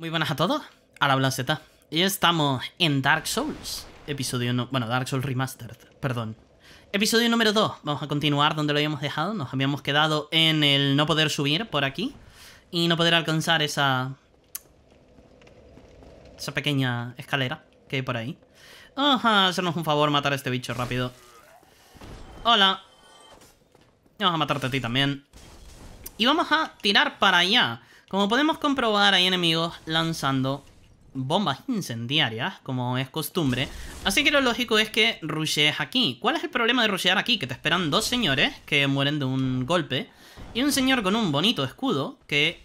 Muy buenas a todos, a la Z Y estamos en Dark Souls, episodio... No, bueno, Dark Souls Remastered, perdón. Episodio número 2, vamos a continuar donde lo habíamos dejado. Nos habíamos quedado en el no poder subir por aquí. Y no poder alcanzar esa... Esa pequeña escalera que hay por ahí. Vamos hacernos un favor, matar a este bicho rápido. Hola. Vamos a matarte a ti también. Y vamos a tirar para allá. Como podemos comprobar, hay enemigos lanzando bombas incendiarias, como es costumbre. Así que lo lógico es que rushees aquí. ¿Cuál es el problema de rushear aquí? Que te esperan dos señores que mueren de un golpe. Y un señor con un bonito escudo que...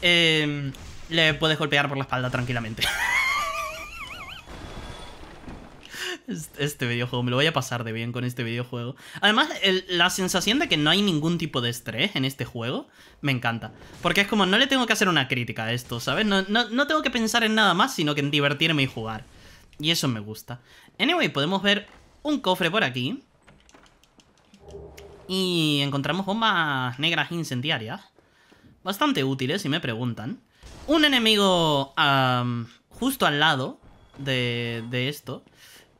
Eh, le puedes golpear por la espalda tranquilamente. Este, este videojuego, me lo voy a pasar de bien con este videojuego. Además, la sensación de que no hay ningún tipo de estrés en este juego me encanta. Porque es como, no le tengo que hacer una crítica a esto, ¿sabes? No, tengo que pensar en nada más, sino que en divertirme y jugar. Y eso me gusta. Anyway, podemos ver un cofre por aquí. Y encontramos bombas negras incendiarias. Bastante útiles, si me preguntan. Un enemigo justo al lado de, de esto.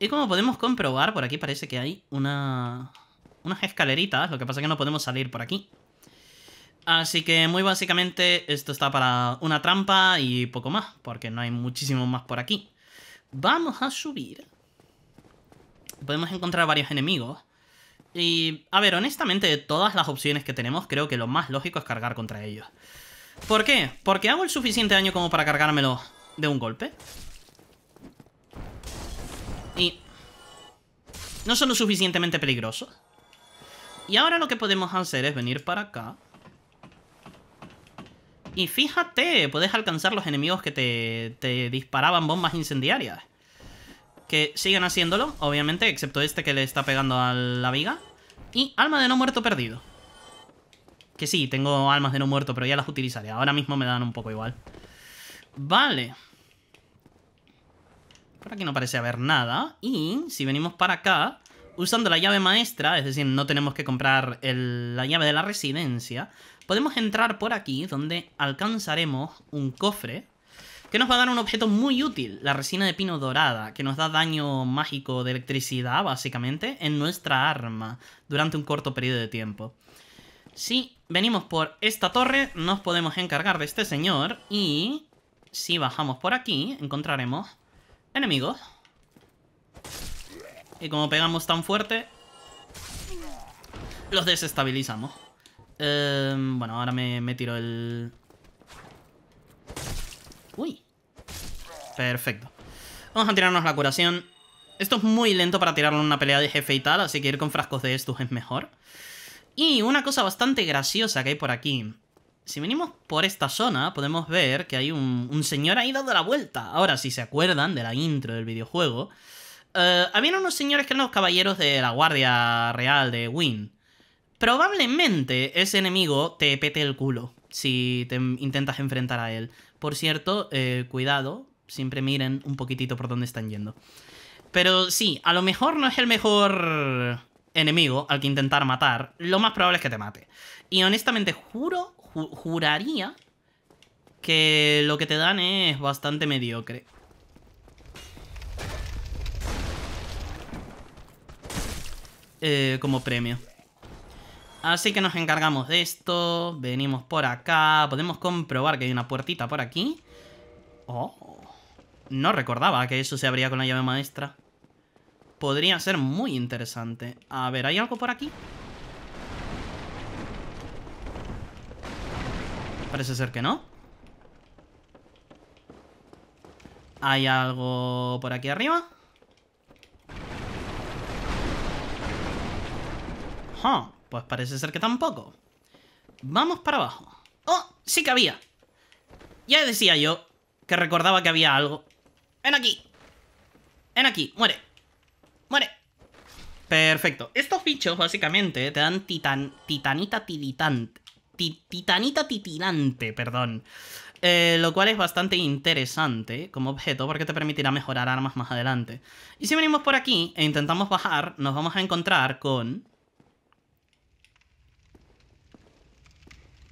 Y como podemos comprobar, por aquí parece que hay una... Unas escaleritas, lo que pasa es que no podemos salir por aquí. Así que muy básicamente esto está para una trampa y poco más, porque no hay muchísimo más por aquí. Vamos a subir. Podemos encontrar varios enemigos. Y, a ver, honestamente, de todas las opciones que tenemos, creo que lo más lógico es cargar contra ellos. ¿Por qué? Porque hago el suficiente daño como para cargármelo de un golpe. Y no son lo suficientemente peligrosos. Y ahora lo que podemos hacer es venir para acá. Y fíjate, puedes alcanzar los enemigos que te, te disparaban bombas incendiarias. Que siguen haciéndolo, obviamente, excepto este que le está pegando a la viga. Y alma de no muerto perdido. Que sí, tengo almas de no muerto, pero ya las utilizaré. Ahora mismo me dan un poco igual. Vale. Por aquí no parece haber nada. Y si venimos para acá, usando la llave maestra, es decir, no tenemos que comprar la llave de la residencia, podemos entrar por aquí donde alcanzaremos un cofre que nos va a dar un objeto muy útil, la resina de pino dorada, que nos da daño mágico de electricidad, básicamente, en nuestra arma durante un corto periodo de tiempo. Si venimos por esta torre, nos podemos encargar de este señor y si bajamos por aquí, encontraremos Enemigos. Y como pegamos tan fuerte, los desestabilizamos. Em, bueno, ahora me, me tiro el... Uy. Perfecto. Vamos a tirarnos la curación. Esto es muy lento para tirarlo en una pelea de jefe y tal, así que ir con frascos de estos es mejor. Y una cosa bastante graciosa que hay por aquí si venimos por esta zona, podemos ver que hay un, señor ahí dado la vuelta. Ahora, si se acuerdan de la intro del videojuego, eh, habían unos señores que eran los caballeros de la Guardia Real de Wynn. Probablemente ese enemigo te pete el culo si te intentas enfrentar a él. Por cierto, eh, cuidado, siempre miren un poquitito por dónde están yendo. Pero sí, a lo mejor no es el mejor enemigo al que intentar matar, lo más probable es que te mate. Y honestamente juro juraría que lo que te dan es bastante mediocre. Eh, como premio. Así que nos encargamos de esto. Venimos por acá. Podemos comprobar que hay una puertita por aquí. Oh. No recordaba que eso se abría con la llave maestra. Podría ser muy interesante. A ver, ¿hay algo por aquí? parece ser que no. ¿Hay algo por aquí arriba? pues parece ser que tampoco. Vamos para abajo. ¡Oh! Sí que había. Ya decía yo que recordaba que había algo. ¡Ven aquí! ¡Ven aquí! ¡Muere! ¡Muere! Perfecto. Estos bichos, básicamente, te dan titanita tititante titanita titilante, perdón. Eh, lo cual es bastante interesante como objeto porque te permitirá mejorar armas más adelante. Y si venimos por aquí e intentamos bajar, nos vamos a encontrar con...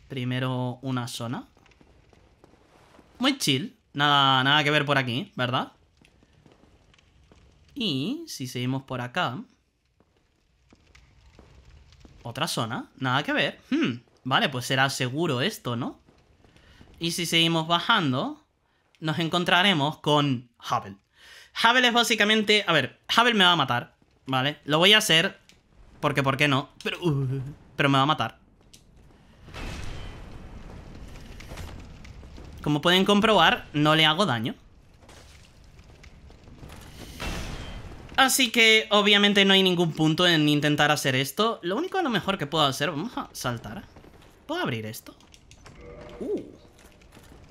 Primero una zona. Muy chill. Nada, nada que ver por aquí, ¿verdad? Y si seguimos por acá... Otra zona. Nada que ver. Hmm. Vale, pues será seguro esto, ¿no? Y si seguimos bajando, nos encontraremos con Havel. Havel es básicamente... A ver, Havel me va a matar, ¿vale? Lo voy a hacer porque, ¿por qué no? Uh, pero, me va a matar. Como pueden comprobar, no le hago daño. Así que obviamente no hay ningún punto en intentar hacer esto. Lo único lo mejor que puedo hacer... Vamos a saltar. ¿Puedo abrir esto? Uh.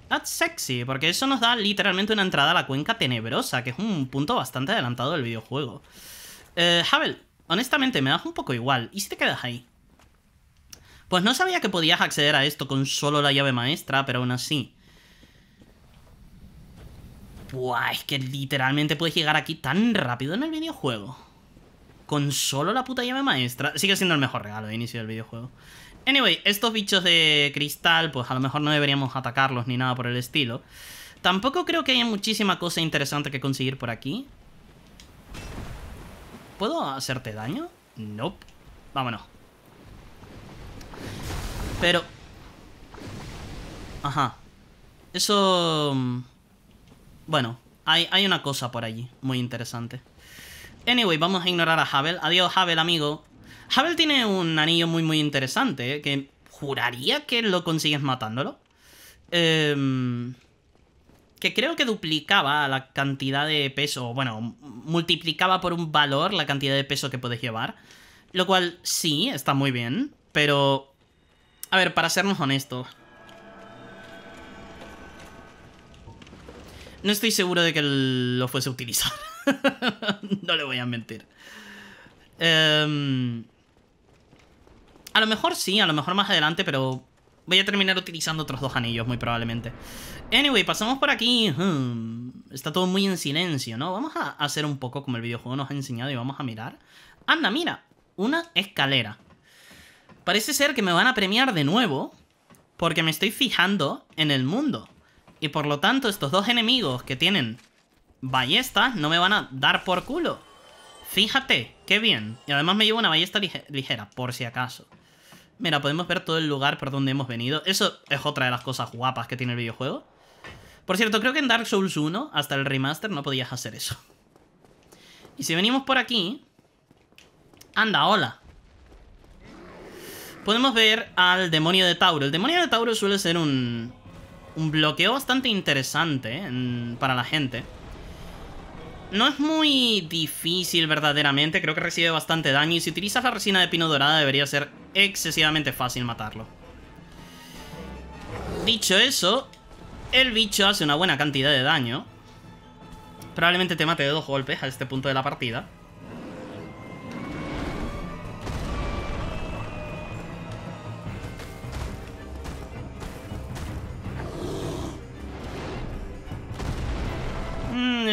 That's sexy, porque eso nos da literalmente una entrada a la cuenca tenebrosa, que es un punto bastante adelantado del videojuego. Eh, Havel, honestamente, me das un poco igual. ¿Y si te quedas ahí? Pues no sabía que podías acceder a esto con solo la llave maestra, pero aún así... Buah, es que literalmente puedes llegar aquí tan rápido en el videojuego. Con solo la puta llave maestra. Sigue siendo el mejor regalo de inicio del videojuego. Anyway, estos bichos de cristal, pues a lo mejor no deberíamos atacarlos ni nada por el estilo. Tampoco creo que haya muchísima cosa interesante que conseguir por aquí. ¿Puedo hacerte daño? Nope. Vámonos. Pero... Ajá. Eso... Mm, bueno, hay, hay una cosa por allí muy interesante. Anyway, vamos a ignorar a Havel. Adiós, Havel, amigo. Havel tiene un anillo muy muy interesante, ¿eh? que juraría que lo consigues matándolo. Em, que creo que duplicaba la cantidad de peso, bueno, multiplicaba por un valor la cantidad de peso que puedes llevar. Lo cual sí, está muy bien, pero... A ver, para sernos honestos. No estoy seguro de que lo fuese a utilizar. no le voy a mentir. Eh... A lo mejor sí, a lo mejor más adelante, pero voy a terminar utilizando otros dos anillos, muy probablemente. Anyway, pasamos por aquí. Hmm, está todo muy en silencio, ¿no? Vamos a hacer un poco como el videojuego nos ha enseñado y vamos a mirar. Anda, mira, una escalera. Parece ser que me van a premiar de nuevo porque me estoy fijando en el mundo. Y por lo tanto, estos dos enemigos que tienen ballestas no me van a dar por culo. Fíjate, qué bien. Y además me llevo una ballesta ligera, por si acaso. Mira, podemos ver todo el lugar por donde hemos venido. Eso es otra de las cosas guapas que tiene el videojuego. Por cierto, creo que en Dark Souls 1, hasta el remaster, no podías hacer eso. Y si venimos por aquí... Anda, hola. Podemos ver al demonio de Tauro. El demonio de Tauro suele ser un... bloqueo bastante interesante para la gente. No es muy difícil verdaderamente, creo que recibe bastante daño y si utilizas la resina de pino dorada debería ser excesivamente fácil matarlo. Dicho eso, el bicho hace una buena cantidad de daño. Probablemente te mate de dos golpes a este punto de la partida.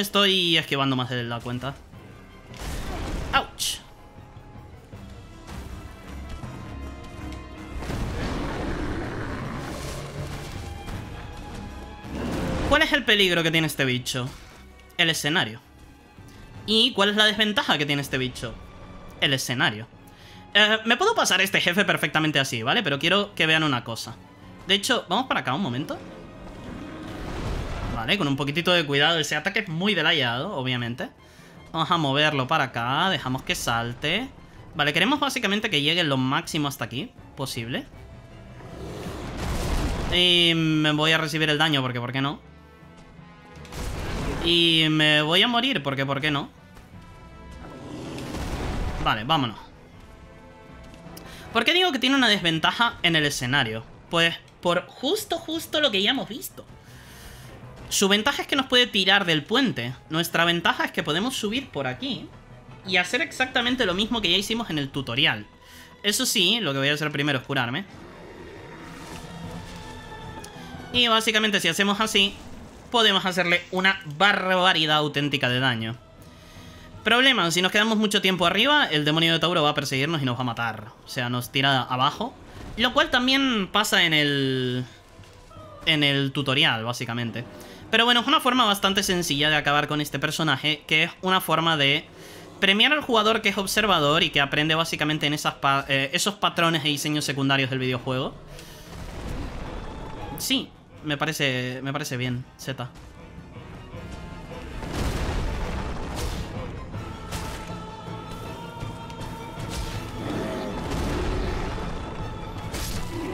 estoy esquivando más de la cuenta. ¡Auch! ¿Cuál es el peligro que tiene este bicho? El escenario. ¿Y cuál es la desventaja que tiene este bicho? El escenario. Eh, me puedo pasar este jefe perfectamente así, ¿vale? Pero quiero que vean una cosa. De hecho, vamos para acá un momento. Vale, con un poquitito de cuidado. Ese ataque es muy delayado, obviamente. Vamos a moverlo para acá. Dejamos que salte. Vale, queremos básicamente que llegue lo máximo hasta aquí. Posible. Y me voy a recibir el daño, porque ¿por qué no? Y me voy a morir, porque ¿por qué no? Vale, vámonos. ¿Por qué digo que tiene una desventaja en el escenario? Pues por justo, justo lo que ya hemos visto. Su ventaja es que nos puede tirar del puente. Nuestra ventaja es que podemos subir por aquí y hacer exactamente lo mismo que ya hicimos en el tutorial. Eso sí, lo que voy a hacer primero es curarme. Y básicamente si hacemos así, podemos hacerle una barbaridad auténtica de daño. Problema, si nos quedamos mucho tiempo arriba, el demonio de Tauro va a perseguirnos y nos va a matar. O sea, nos tira abajo. Lo cual también pasa en el... En el tutorial, básicamente. Pero bueno, es una forma bastante sencilla de acabar con este personaje, que es una forma de premiar al jugador que es observador y que aprende básicamente en eh, esos patrones e diseños secundarios del videojuego. Sí, me parece, me parece bien, Z.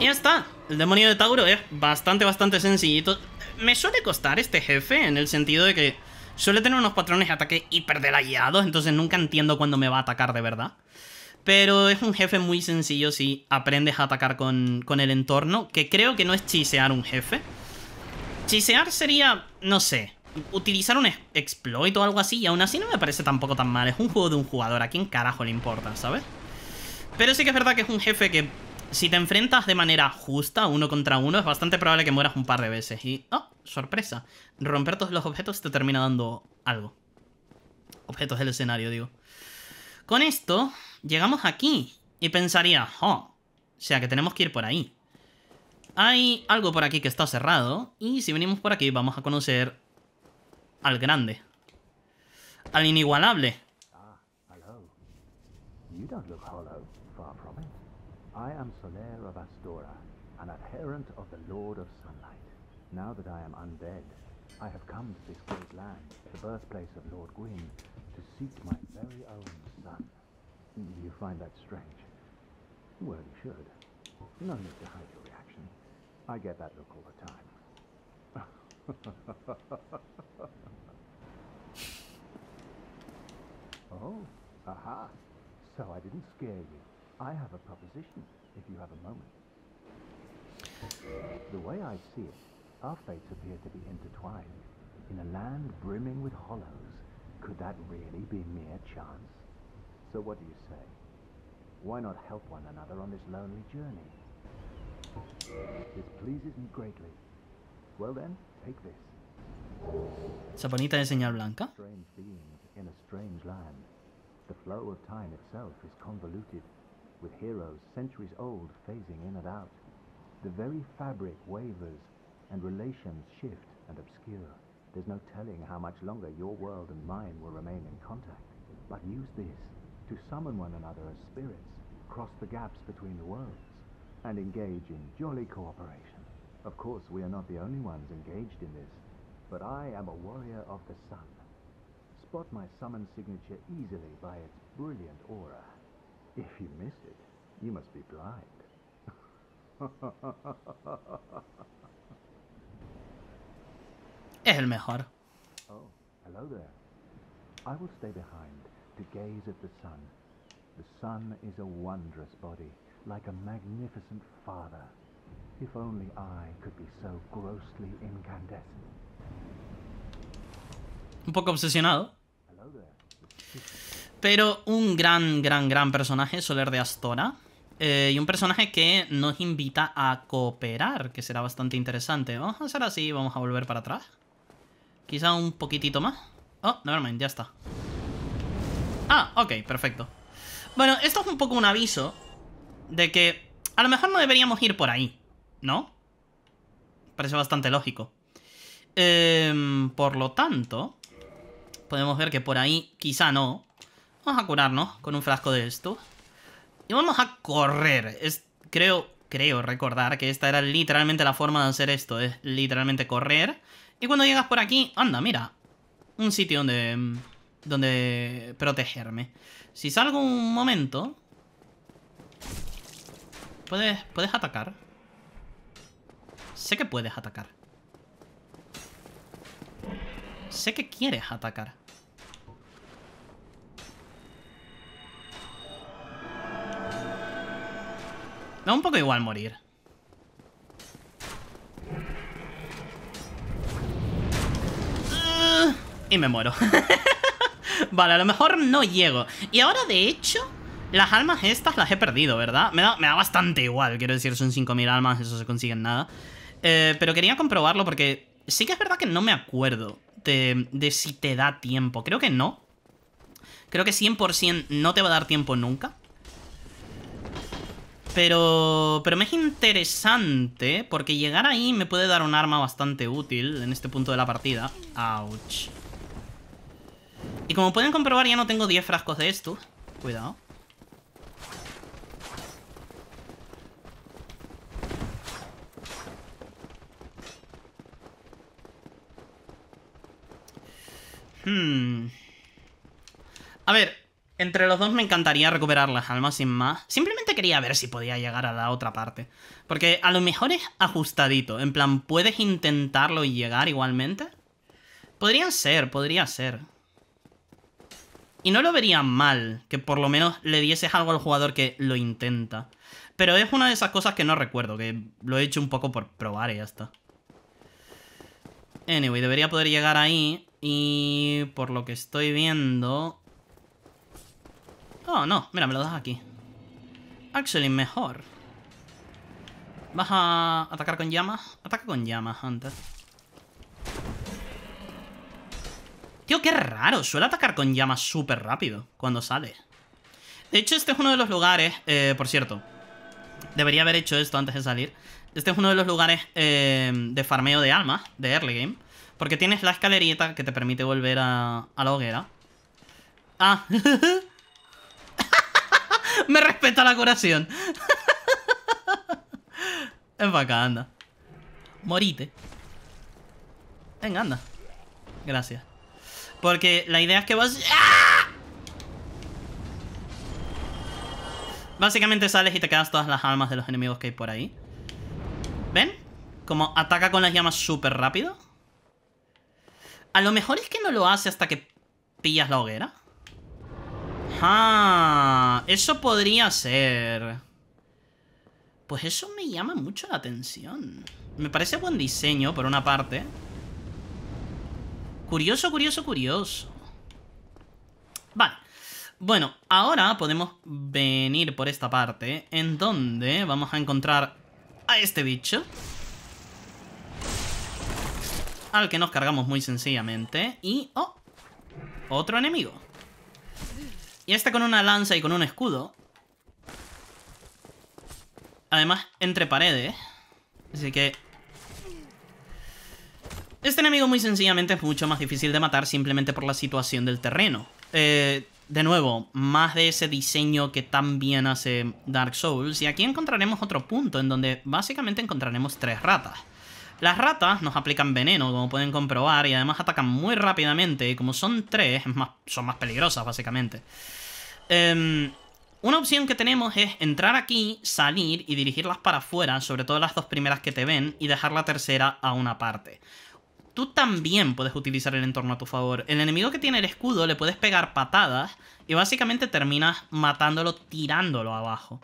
Y ya está. El demonio de Tauro es bastante, bastante sencillito me suele costar este jefe en el sentido de que suele tener unos patrones de ataque hiper delayados, entonces nunca entiendo cuándo me va a atacar de verdad. Pero es un jefe muy sencillo si aprendes a atacar con, con el entorno, que creo que no es chisear un jefe. Chisear sería, no sé, utilizar un exploit o algo así, y aún así no me parece tampoco tan mal. Es un juego de un jugador, ¿a quién carajo le importa, sabes? Pero sí que es verdad que es un jefe que si te enfrentas de manera justa, uno contra uno, es bastante probable que mueras un par de veces. Y, oh, sorpresa, romper todos los objetos te termina dando algo. Objetos del escenario, digo. Con esto, llegamos aquí y pensaría, oh, o sea que tenemos que ir por ahí. Hay algo por aquí que está cerrado y si venimos por aquí vamos a conocer al grande. Al inigualable. Ah, hello. You don't look I am Solair of Astora, an adherent of the Lord of Sunlight. Now that I am undead, I have come to this great land, the birthplace of Lord Gwyn, to seek my very own son. You find that strange? Well, you should. No need to hide your reaction. I get that look all the time. oh, aha. So I didn't scare you. I have a proposition, if you have a moment. The way I see it, our fates appear to be intertwined. In a land brimming with hollows, could that really be mere chance? So what do you say? Why not help one another on this lonely journey? This pleases me greatly. Well then, take this. Saponita de señal blanca. Strange beings in a strange land. The flow of time itself is convoluted with heroes centuries old phasing in and out. The very fabric wavers, and relations shift and obscure. There's no telling how much longer your world and mine will remain in contact. But use this to summon one another as spirits, cross the gaps between the worlds, and engage in jolly cooperation. Of course, we are not the only ones engaged in this, but I am a warrior of the sun. Spot my summon signature easily by its brilliant aura. If you miss it, you must be blind. El mejor. Oh, hello there. I will stay behind to gaze at the sun. The sun is a wondrous body, like a magnificent father. If only I could be so grossly incandescent. Un poco obsesionado. Hello there. Pero un gran, gran, gran personaje, Soler de Astora. Eh, y un personaje que nos invita a cooperar, que será bastante interesante. Vamos a hacer así, vamos a volver para atrás. Quizá un poquitito más. Oh, nevermind, ya está. Ah, ok, perfecto. Bueno, esto es un poco un aviso de que a lo mejor no deberíamos ir por ahí, ¿no? Parece bastante lógico. Em, por lo tanto, podemos ver que por ahí quizá no. Vamos a curarnos con un frasco de esto. Y vamos a correr. creo, creo recordar que esta era literalmente la forma de hacer esto. Es literalmente correr. Y cuando llegas por aquí... Anda, mira. Un sitio donde... Mm, donde protegerme. Si salgo un momento... Puedes, puedes atacar. Sé que puedes atacar. Sé que quieres atacar. Da un poco igual morir. Ah, y me muero. vale, a lo mejor no llego. Y ahora, de hecho, las almas estas las he perdido, ¿verdad? Me da, bastante igual. Quiero decir, son 5.000 almas, eso se consigue en nada. Eh, pero quería comprobarlo porque sí que es verdad que no me acuerdo de si te da tiempo. Creo que no. Creo que 100% no te va a dar tiempo nunca. Pero, pero me es interesante porque llegar ahí me puede dar un arma bastante útil en este punto de la partida. Ouch. Y como pueden comprobar ya no tengo 10 frascos de esto. Cuidado. Hmm. A ver, entre los dos me encantaría recuperar las almas sin más. Simplemente quería ver si podía llegar a la otra parte. Porque a lo mejor es ajustadito. En plan, ¿puedes intentarlo y llegar igualmente? Podría ser, podría ser. Y no lo vería mal, que por lo menos le dieses algo al jugador que lo intenta. Pero es una de esas cosas que no recuerdo, que lo he hecho un poco por probar y ya está. Anyway, debería poder llegar ahí. Y por lo que estoy viendo, Oh, no. Mira, me lo das aquí. Actually, mejor. ¿Vas a atacar con llamas? Ataca con llamas antes. Tío, qué raro. Suele atacar con llamas súper rápido cuando sale. De hecho, este es uno de los lugares... Eh, por cierto, debería haber hecho esto antes de salir. Este es uno de los lugares eh, de farmeo de almas, de early game. Porque tienes la escalerita que te permite volver a, la hoguera. Ah, Me respeta la curación. Es para acá, anda. Morite. Venga, anda. Gracias. Porque la idea es que vas... ¡Ah! Básicamente sales y te quedas todas las almas de los enemigos que hay por ahí. ¿Ven? Como ataca con las llamas súper rápido. A lo mejor es que no lo hace hasta que pillas la hoguera. Ajá. Eso podría ser. Pues eso me llama mucho la atención. Me parece buen diseño, por una parte. Curioso, curioso, curioso. Vale. Bueno, ahora podemos venir por esta parte, en donde vamos a encontrar a este bicho. Al que nos cargamos muy sencillamente. Y... ¡Oh! Otro enemigo. Y está con una lanza y con un escudo. Además, entre paredes. Así que... Este enemigo muy sencillamente es mucho más difícil de matar simplemente por la situación del terreno. Eh, de nuevo, más de ese diseño que tan bien hace Dark Souls. Y aquí encontraremos otro punto en donde básicamente encontraremos tres ratas. Las ratas nos aplican veneno, como pueden comprobar, y además atacan muy rápidamente. Y como son tres, son más peligrosas, básicamente. Em, una opción que tenemos es entrar aquí, salir y dirigirlas para afuera, sobre todo las dos primeras que te ven, y dejar la tercera a una parte. Tú también puedes utilizar el entorno a tu favor. El enemigo que tiene el escudo le puedes pegar patadas y básicamente terminas matándolo tirándolo abajo.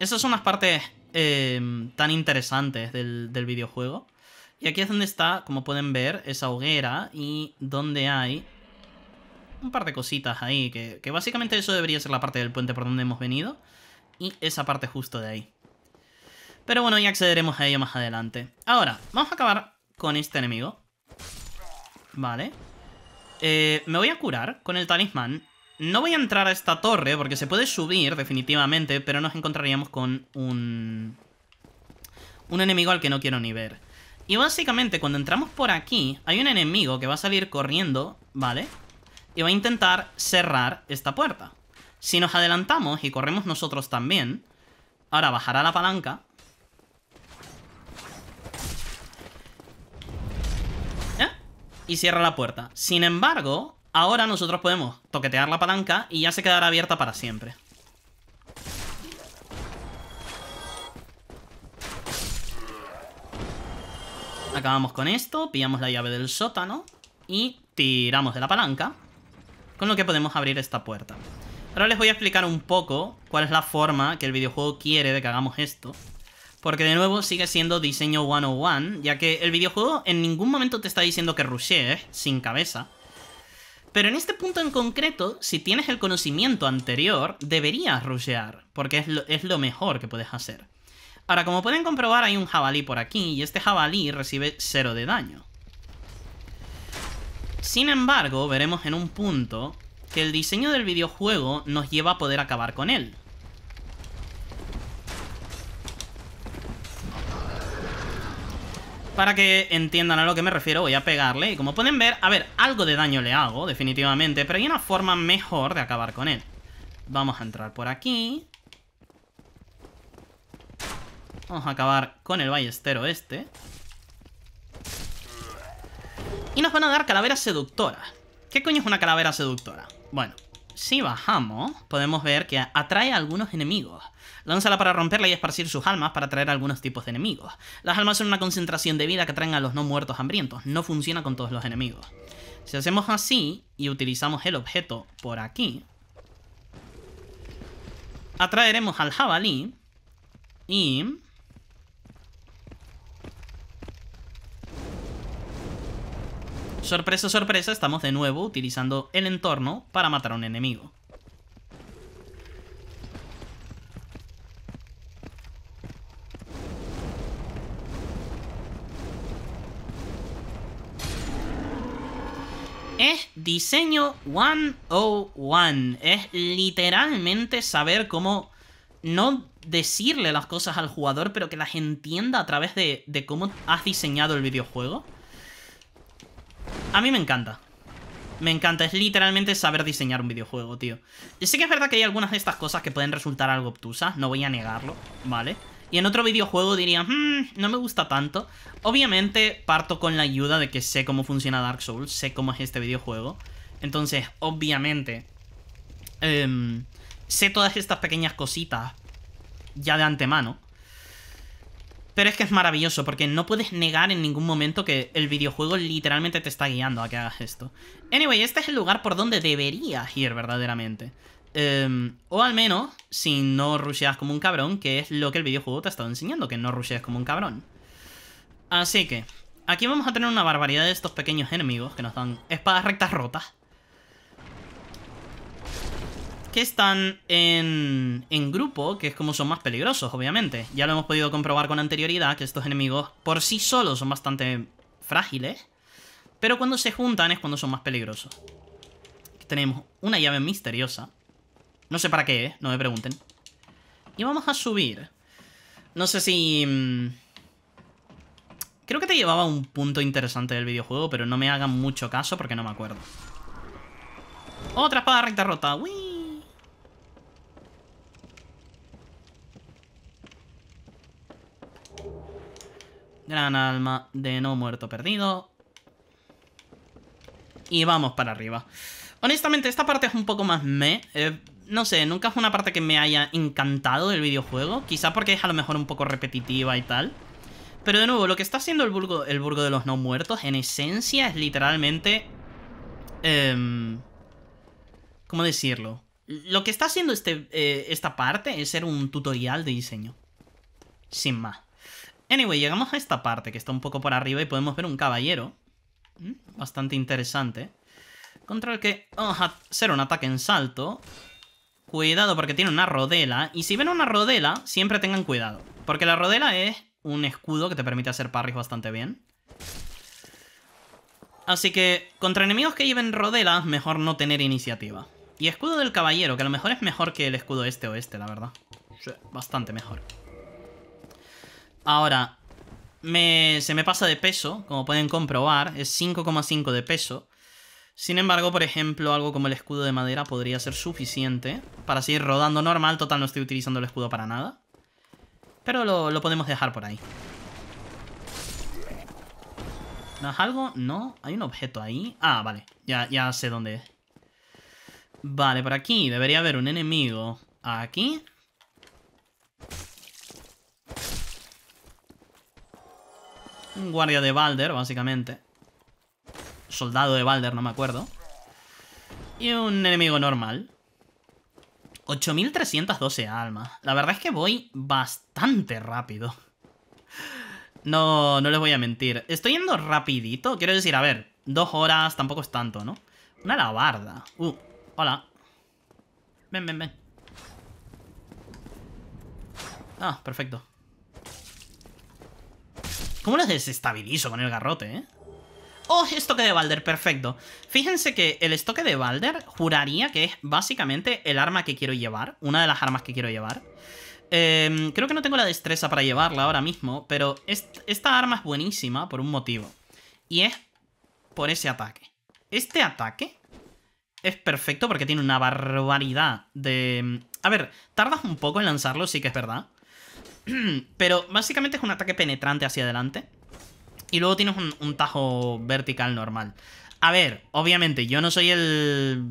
Esas son las partes Em, tan interesantes del, videojuego. Y aquí es donde está, como pueden ver, esa hoguera y donde hay un par de cositas ahí, que, básicamente eso debería ser la parte del puente por donde hemos venido, y esa parte justo de ahí. Pero bueno, ya accederemos a ello más adelante. Ahora, vamos a acabar con este enemigo. Vale. Eh, me voy a curar con el talismán, no voy a entrar a esta torre porque se puede subir definitivamente, pero nos encontraríamos con un... Un enemigo al que no quiero ni ver. Y básicamente cuando entramos por aquí, hay un enemigo que va a salir corriendo, ¿vale? Y va a intentar cerrar esta puerta. Si nos adelantamos y corremos nosotros también, ahora bajará la palanca. ¿Eh? Y cierra la puerta. Sin embargo, Ahora nosotros podemos toquetear la palanca y ya se quedará abierta para siempre. Acabamos con esto, pillamos la llave del sótano y tiramos de la palanca, con lo que podemos abrir esta puerta. Ahora les voy a explicar un poco cuál es la forma que el videojuego quiere de que hagamos esto. Porque de nuevo sigue siendo diseño 101, ya que el videojuego en ningún momento te está diciendo que rushees sin cabeza, pero en este punto en concreto, si tienes el conocimiento anterior, deberías rushear, porque es lo, mejor que puedes hacer. Ahora, como pueden comprobar, hay un jabalí por aquí, y este jabalí recibe cero de daño. Sin embargo, veremos en un punto que el diseño del videojuego nos lleva a poder acabar con él. Para que entiendan a lo que me refiero, voy a pegarle. Y como pueden ver, a ver, algo de daño le hago, definitivamente. Pero hay una forma mejor de acabar con él. Vamos a entrar por aquí. Vamos a acabar con el ballestero este. Y nos van a dar calaveras seductora. ¿Qué coño es una calavera seductora? Bueno, si bajamos, podemos ver que atrae a algunos enemigos. Lánzala para romperla y esparcir sus almas para atraer algunos tipos de enemigos. Las almas son una concentración de vida que traen a los no muertos hambrientos. No funciona con todos los enemigos. Si hacemos así y utilizamos el objeto por aquí, atraeremos al jabalí y... Sorpresa, sorpresa, estamos de nuevo utilizando el entorno para matar a un enemigo. es diseño 101. Es literalmente saber cómo no decirle las cosas al jugador, pero que las entienda a través de, cómo has diseñado el videojuego. A mí me encanta. Me encanta, es literalmente saber diseñar un videojuego, tío. Sé que es verdad que hay algunas de estas cosas que pueden resultar algo obtusas, no voy a negarlo, ¿vale? vale y en otro videojuego diría, hmm, no me gusta tanto. Obviamente parto con la ayuda de que sé cómo funciona Dark Souls, sé cómo es este videojuego. Entonces, obviamente, em, sé todas estas pequeñas cositas ya de antemano. Pero es que es maravilloso, porque no puedes negar en ningún momento que el videojuego literalmente te está guiando a que hagas esto. Anyway, este es el lugar por donde deberías ir verdaderamente. Em, o al menos, si no rusheas como un cabrón, que es lo que el videojuego te ha estado enseñando, que no rusheas como un cabrón. Así que, aquí vamos a tener una barbaridad de estos pequeños enemigos que nos dan espadas rectas rotas. Que están en, en grupo, que es como son más peligrosos, obviamente. Ya lo hemos podido comprobar con anterioridad, que estos enemigos por sí solos son bastante frágiles. Pero cuando se juntan es cuando son más peligrosos. tenemos una llave misteriosa no sé para qué, ¿eh? No me pregunten. Y vamos a subir. No sé si... Mm, creo que te llevaba un punto interesante del videojuego, pero no me hagan mucho caso porque no me acuerdo. Otra espada recta rota. ¡Uy! Gran alma de no muerto perdido. Y vamos para arriba. Honestamente, esta parte es un poco más me. Eh, no sé, nunca fue una parte que me haya encantado del videojuego. Quizá porque es a lo mejor un poco repetitiva y tal. Pero de nuevo, lo que está haciendo el burgo, el burgo de los no muertos, en esencia, es literalmente... Em, ¿Cómo decirlo? Lo que está haciendo este, eh, esta parte es ser un tutorial de diseño. Sin más. Anyway, llegamos a esta parte que está un poco por arriba y podemos ver un caballero. Mm, bastante interesante. Contra el que vamos oh, a hacer un ataque en salto. Cuidado porque tiene una rodela. Y si ven una rodela, siempre tengan cuidado. Porque la rodela es un escudo que te permite hacer parris bastante bien. Así que contra enemigos que lleven rodelas, mejor no tener iniciativa. Y escudo del caballero, que a lo mejor es mejor que el escudo este o este, la verdad. Bastante mejor. Ahora, se me pasa de peso, como pueden comprobar, es 5,5 de peso. Sin embargo, por ejemplo, algo como el escudo de madera podría ser suficiente para seguir rodando normal. Total, no estoy utilizando el escudo para nada. Pero lo, podemos dejar por ahí. ¿No es algo? No. Hay un objeto ahí. Ah, vale. Ya, ya sé dónde es. Vale, por aquí. Debería haber un enemigo. Aquí. Un guardia de Balder, básicamente soldado de Balder, no me acuerdo. Y un enemigo normal. 8.312 almas. La verdad es que voy bastante rápido. No, no les voy a mentir. Estoy yendo rapidito. Quiero decir, a ver, dos horas tampoco es tanto, ¿no? Una alabarda. Uh, hola. Ven, ven, ven. Ah, perfecto. ¿Cómo los desestabilizo con el garrote, eh? ¡Oh, Estoque de Balder! Perfecto. Fíjense que el estoque de Balder juraría que es básicamente el arma que quiero llevar. Una de las armas que quiero llevar. Em, creo que no tengo la destreza para llevarla ahora mismo, pero esta arma es buenísima por un motivo. Y es por ese ataque. Este ataque es perfecto porque tiene una barbaridad de... Em, a ver, tardas un poco en lanzarlo, sí que es verdad. Pero básicamente es un ataque penetrante hacia adelante y luego tienes un, tajo vertical normal. A ver, obviamente, yo no soy el...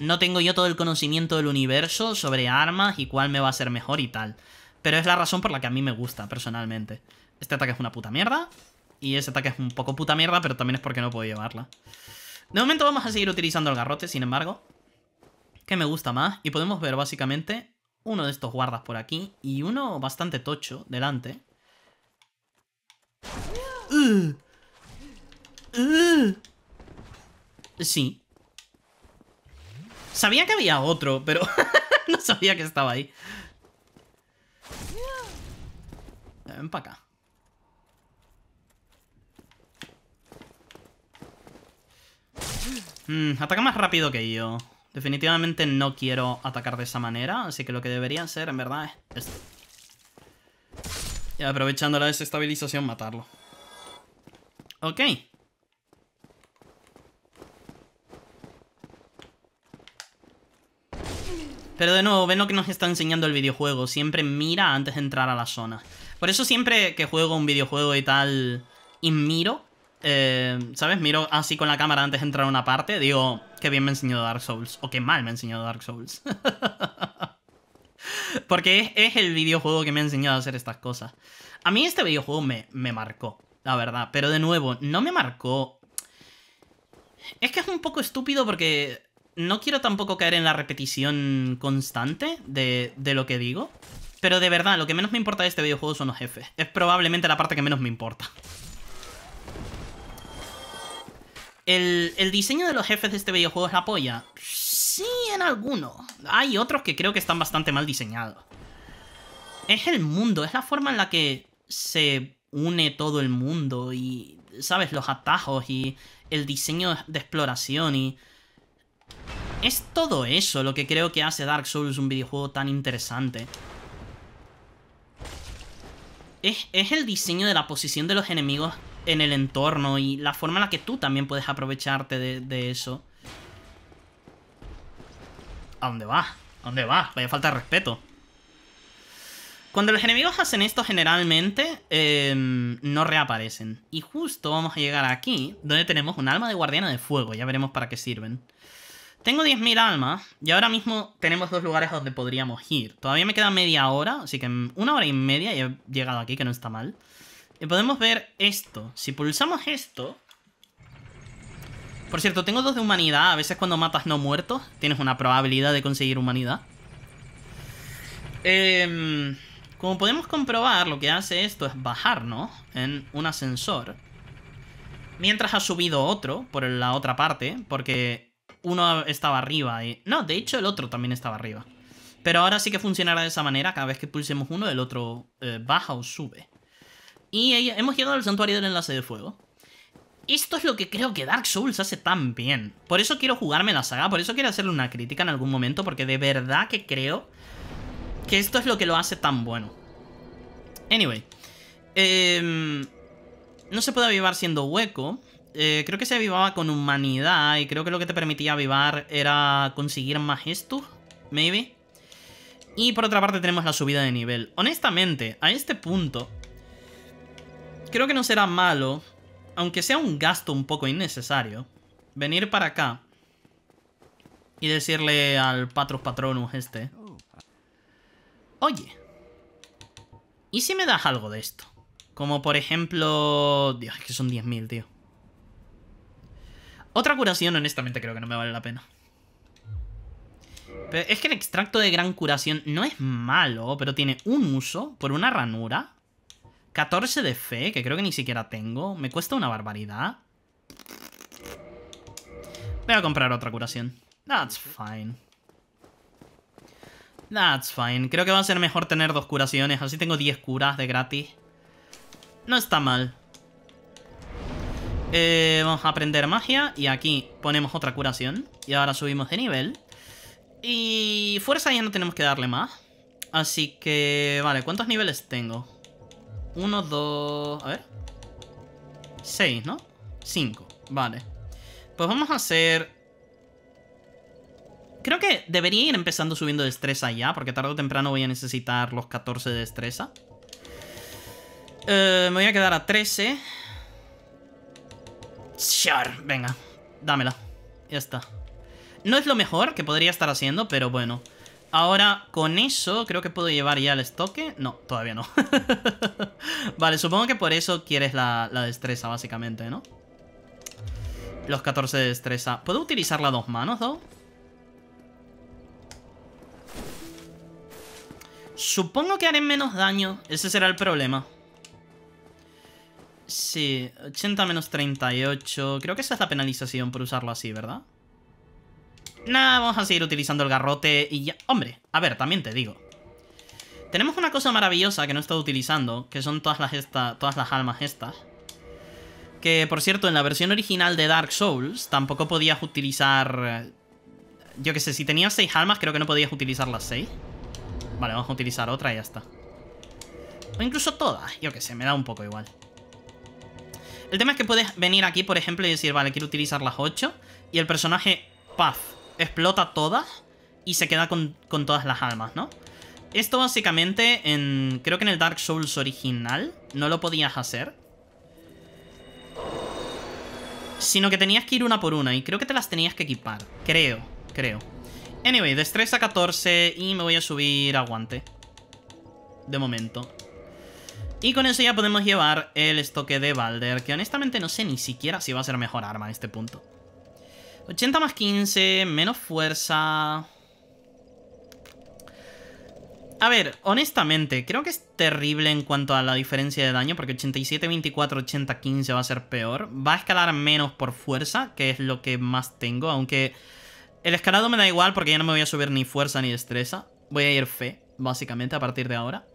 No tengo yo todo el conocimiento del universo sobre armas y cuál me va a ser mejor y tal. Pero es la razón por la que a mí me gusta, personalmente. Este ataque es una puta mierda. Y ese ataque es un poco puta mierda, pero también es porque no puedo llevarla. De momento vamos a seguir utilizando el garrote, sin embargo. Que me gusta más. Y podemos ver, básicamente, uno de estos guardas por aquí. Y uno bastante tocho, delante. Uh. Uh. Sí. Sabía que había otro, pero no sabía que estaba ahí. Ven para acá. Hmm, ataca más rápido que yo. Definitivamente no quiero atacar de esa manera, así que lo que debería ser, en verdad, es y aprovechando la desestabilización, matarlo. Ok. Pero de nuevo, ven lo que nos está enseñando el videojuego. Siempre mira antes de entrar a la zona. Por eso siempre que juego un videojuego y tal, y miro, eh, ¿sabes? Miro así con la cámara antes de entrar a una parte. Digo, qué bien me ha enseñado Dark Souls. O qué mal me ha enseñado Dark Souls. Porque es, el videojuego que me ha enseñado a hacer estas cosas. A mí este videojuego me, me marcó, la verdad. Pero de nuevo, no me marcó... Es que es un poco estúpido porque no quiero tampoco caer en la repetición constante de, lo que digo. Pero de verdad, lo que menos me importa de este videojuego son los jefes. Es probablemente la parte que menos me importa. El, el diseño de los jefes de este videojuego es la polla. Sí, en algunos. Hay otros que creo que están bastante mal diseñados. Es el mundo, es la forma en la que se une todo el mundo y, ¿sabes? Los atajos y el diseño de exploración y... Es todo eso lo que creo que hace Dark Souls un videojuego tan interesante. Es, el diseño de la posición de los enemigos en el entorno y la forma en la que tú también puedes aprovecharte de eso. ¿A dónde va? ¿A dónde va? Vaya falta de respeto. Cuando los enemigos hacen esto generalmente em, no reaparecen. Y justo vamos a llegar aquí, donde tenemos un alma de guardiana de fuego. Ya veremos para qué sirven. Tengo 10.000 almas y ahora mismo tenemos dos lugares donde podríamos ir. Todavía me queda media hora, así que una hora y media y he llegado aquí, que no está mal. Y podemos ver esto. Si pulsamos esto, por cierto, tengo dos de humanidad. A veces cuando matas no muertos, tienes una probabilidad de conseguir humanidad. Em, como podemos comprobar, lo que hace esto es bajarnos en un ascensor. Mientras ha subido otro por la otra parte, porque uno estaba arriba y... No, de hecho el otro también estaba arriba. Pero ahora sí que funcionará de esa manera. Cada vez que pulsemos uno, el otro eh, baja o sube. Y hemos llegado al santuario del enlace de fuego. Esto es lo que creo que Dark Souls hace tan bien. Por eso quiero jugarme la saga, por eso quiero hacerle una crítica en algún momento, porque de verdad que creo que esto es lo que lo hace tan bueno. Anyway. Em, no se puede avivar siendo hueco. Eh, creo que se avivaba con humanidad y creo que lo que te permitía avivar era conseguir más maybe. Y por otra parte tenemos la subida de nivel. Honestamente, a este punto, creo que no será malo aunque sea un gasto un poco innecesario, venir para acá y decirle al patro Patronus este, oye, ¿y si me das algo de esto? Como por ejemplo... Dios, es que son 10.000, tío. Otra curación, honestamente, creo que no me vale la pena. es que el extracto de gran curación no es malo, pero tiene un uso por una ranura. 14 de fe, que creo que ni siquiera tengo. Me cuesta una barbaridad. Voy a comprar otra curación. That's fine. That's fine. Creo que va a ser mejor tener dos curaciones. Así tengo 10 curas de gratis. No está mal. Eh, vamos a aprender magia. Y aquí ponemos otra curación. Y ahora subimos de nivel. Y fuerza ya no tenemos que darle más. Así que... Vale, ¿cuántos niveles tengo? 1, 2... A ver. 6, ¿no? 5. Vale. Pues vamos a hacer... Creo que debería ir empezando subiendo destreza ya, porque tarde o temprano voy a necesitar los 14 de destreza. Eh, me voy a quedar a 13. Char, venga, dámela. Ya está. No es lo mejor que podría estar haciendo, pero bueno. Ahora, con eso, creo que puedo llevar ya el estoque. No, todavía no. vale, supongo que por eso quieres la, destreza, básicamente, ¿no? Los 14 de destreza. ¿Puedo utilizar las dos manos, though? Supongo que haré menos daño. Ese será el problema. Sí, 80 menos 38. Creo que esa es la penalización por usarlo así, ¿verdad? Nada, vamos a seguir utilizando el garrote y ya... Hombre, a ver, también te digo. Tenemos una cosa maravillosa que no he estado utilizando, que son todas las, todas las almas estas. Que, por cierto, en la versión original de Dark Souls tampoco podías utilizar... Eh, yo qué sé, si tenías seis almas creo que no podías utilizar las seis. Vale, vamos a utilizar otra y ya está. O incluso todas, yo qué sé, me da un poco igual. El tema es que puedes venir aquí, por ejemplo, y decir, vale, quiero utilizar las ocho Y el personaje, paz explota todas y se queda con, todas las almas, ¿no? Esto básicamente en... Creo que en el Dark Souls original no lo podías hacer. Sino que tenías que ir una por una y creo que te las tenías que equipar. Creo, creo. Anyway, destreza 14 y me voy a subir aguante. De momento. Y con eso ya podemos llevar el estoque de Balder, que honestamente no sé ni siquiera si va a ser mejor arma en este punto. 80 más 15, menos fuerza... A ver, honestamente, creo que es terrible en cuanto a la diferencia de daño, porque 87, 24, 80, 15 va a ser peor. Va a escalar menos por fuerza, que es lo que más tengo, aunque... El escalado me da igual porque ya no me voy a subir ni fuerza ni destreza. Voy a ir fe, básicamente, a partir de ahora.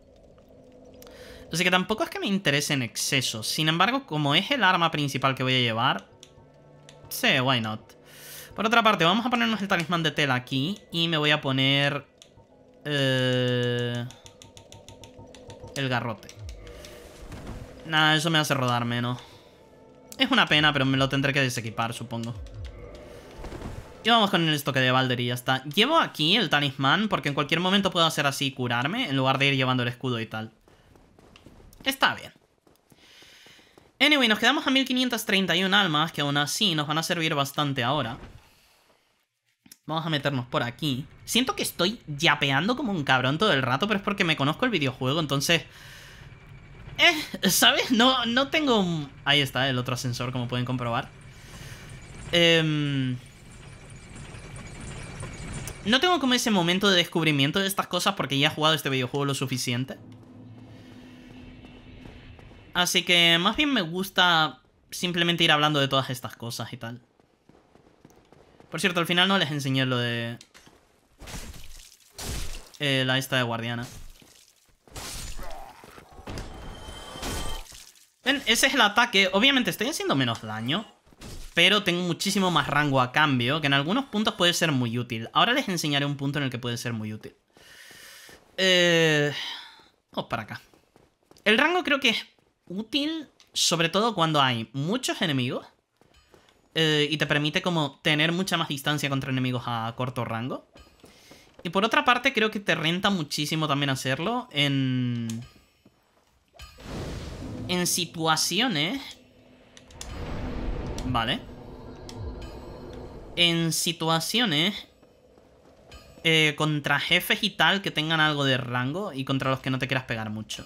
Así que tampoco es que me interese en exceso. Sin embargo, como es el arma principal que voy a llevar... Sí, why not. Por otra parte, vamos a ponernos el talismán de tela aquí. Y me voy a poner... Eh, el garrote. Nada, eso me hace rodar menos. Es una pena, pero me lo tendré que desequipar, supongo. Y vamos con el estoque de Balder y ya está. Llevo aquí el talismán porque en cualquier momento puedo hacer así curarme en lugar de ir llevando el escudo y tal. Está bien. Anyway, nos quedamos a 1531 almas que aún así nos van a servir bastante ahora. Vamos a meternos por aquí. Siento que estoy yapeando como un cabrón todo el rato, pero es porque me conozco el videojuego, entonces... Eh, ¿sabes? No, no tengo... Ahí está el otro ascensor, como pueden comprobar. Em, no tengo como ese momento de descubrimiento de estas cosas porque ya he jugado este videojuego lo suficiente. Así que más bien me gusta simplemente ir hablando de todas estas cosas y tal. Por cierto, al final no les enseñé lo de... Eh, la esta de guardiana. Ese es el ataque. Obviamente estoy haciendo menos daño. Pero tengo muchísimo más rango a cambio. Que en algunos puntos puede ser muy útil. Ahora les enseñaré un punto en el que puede ser muy útil. Eh... Vamos para acá. El rango creo que es útil. Sobre todo cuando hay muchos enemigos. Eh, y te permite como tener mucha más distancia contra enemigos a corto rango. Y por otra parte, creo que te renta muchísimo también hacerlo en... En situaciones... Vale. En situaciones... Eh, contra jefes y tal que tengan algo de rango y contra los que no te quieras pegar mucho.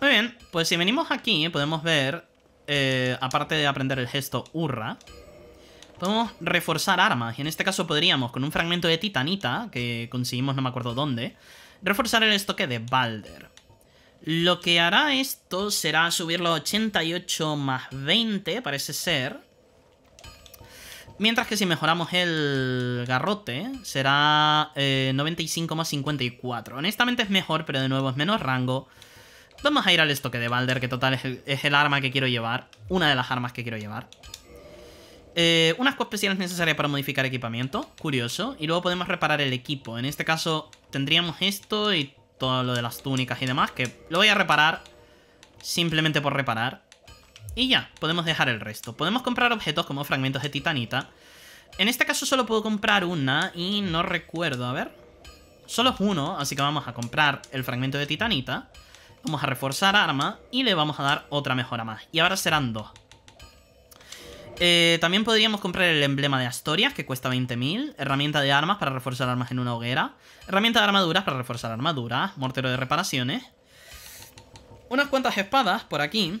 Muy bien, pues si venimos aquí podemos ver, eh, aparte de aprender el gesto urra, podemos reforzar armas. Y en este caso podríamos, con un fragmento de titanita, que conseguimos no me acuerdo dónde, reforzar el estoque de Balder. Lo que hará esto será subirlo a 88 más 20, parece ser. Mientras que si mejoramos el garrote, será 95 eh, más 54. Honestamente es mejor, pero de nuevo es menos rango. Vamos a ir al estoque de Balder, que total es el, arma que quiero llevar. Una de las armas que quiero llevar. Eh, unas cosas especiales necesarias para modificar equipamiento. Curioso. Y luego podemos reparar el equipo. En este caso tendríamos esto y todo lo de las túnicas y demás, que lo voy a reparar simplemente por reparar. Y ya, podemos dejar el resto. Podemos comprar objetos como fragmentos de titanita. En este caso solo puedo comprar una y no recuerdo, a ver. Solo es uno, así que vamos a comprar el fragmento de titanita. Vamos a reforzar arma y le vamos a dar otra mejora más. Y ahora serán dos. Eh, también podríamos comprar el emblema de Astorias, que cuesta 20.000. Herramienta de armas para reforzar armas en una hoguera. Herramienta de armaduras para reforzar armaduras. Mortero de reparaciones. Unas cuantas espadas por aquí.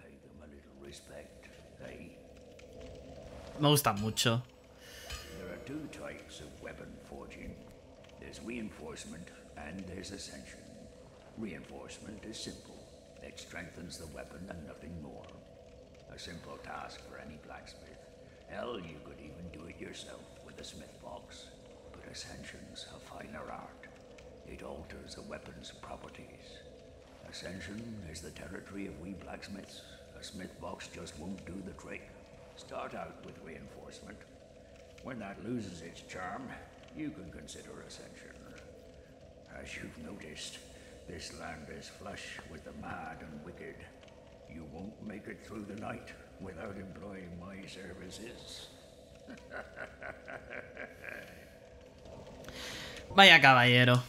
Me gusta mucho. There are two types of weapon forging. There's reinforcement and there's ascension. Reinforcement is simple. It strengthens the weapon and nothing more. A simple task for any blacksmith. Hell, you could even do it yourself with a smith box. But Ascension's a finer art. It alters a weapon's properties. Ascension is the territory of we blacksmiths, Smith box just won't do the trick. Start out with reinforcement. When that loses its charm, you can consider ascension. As you've noticed, this land is flush with the mad and wicked. You won't make it through the night without employing my services. Vaya caballero.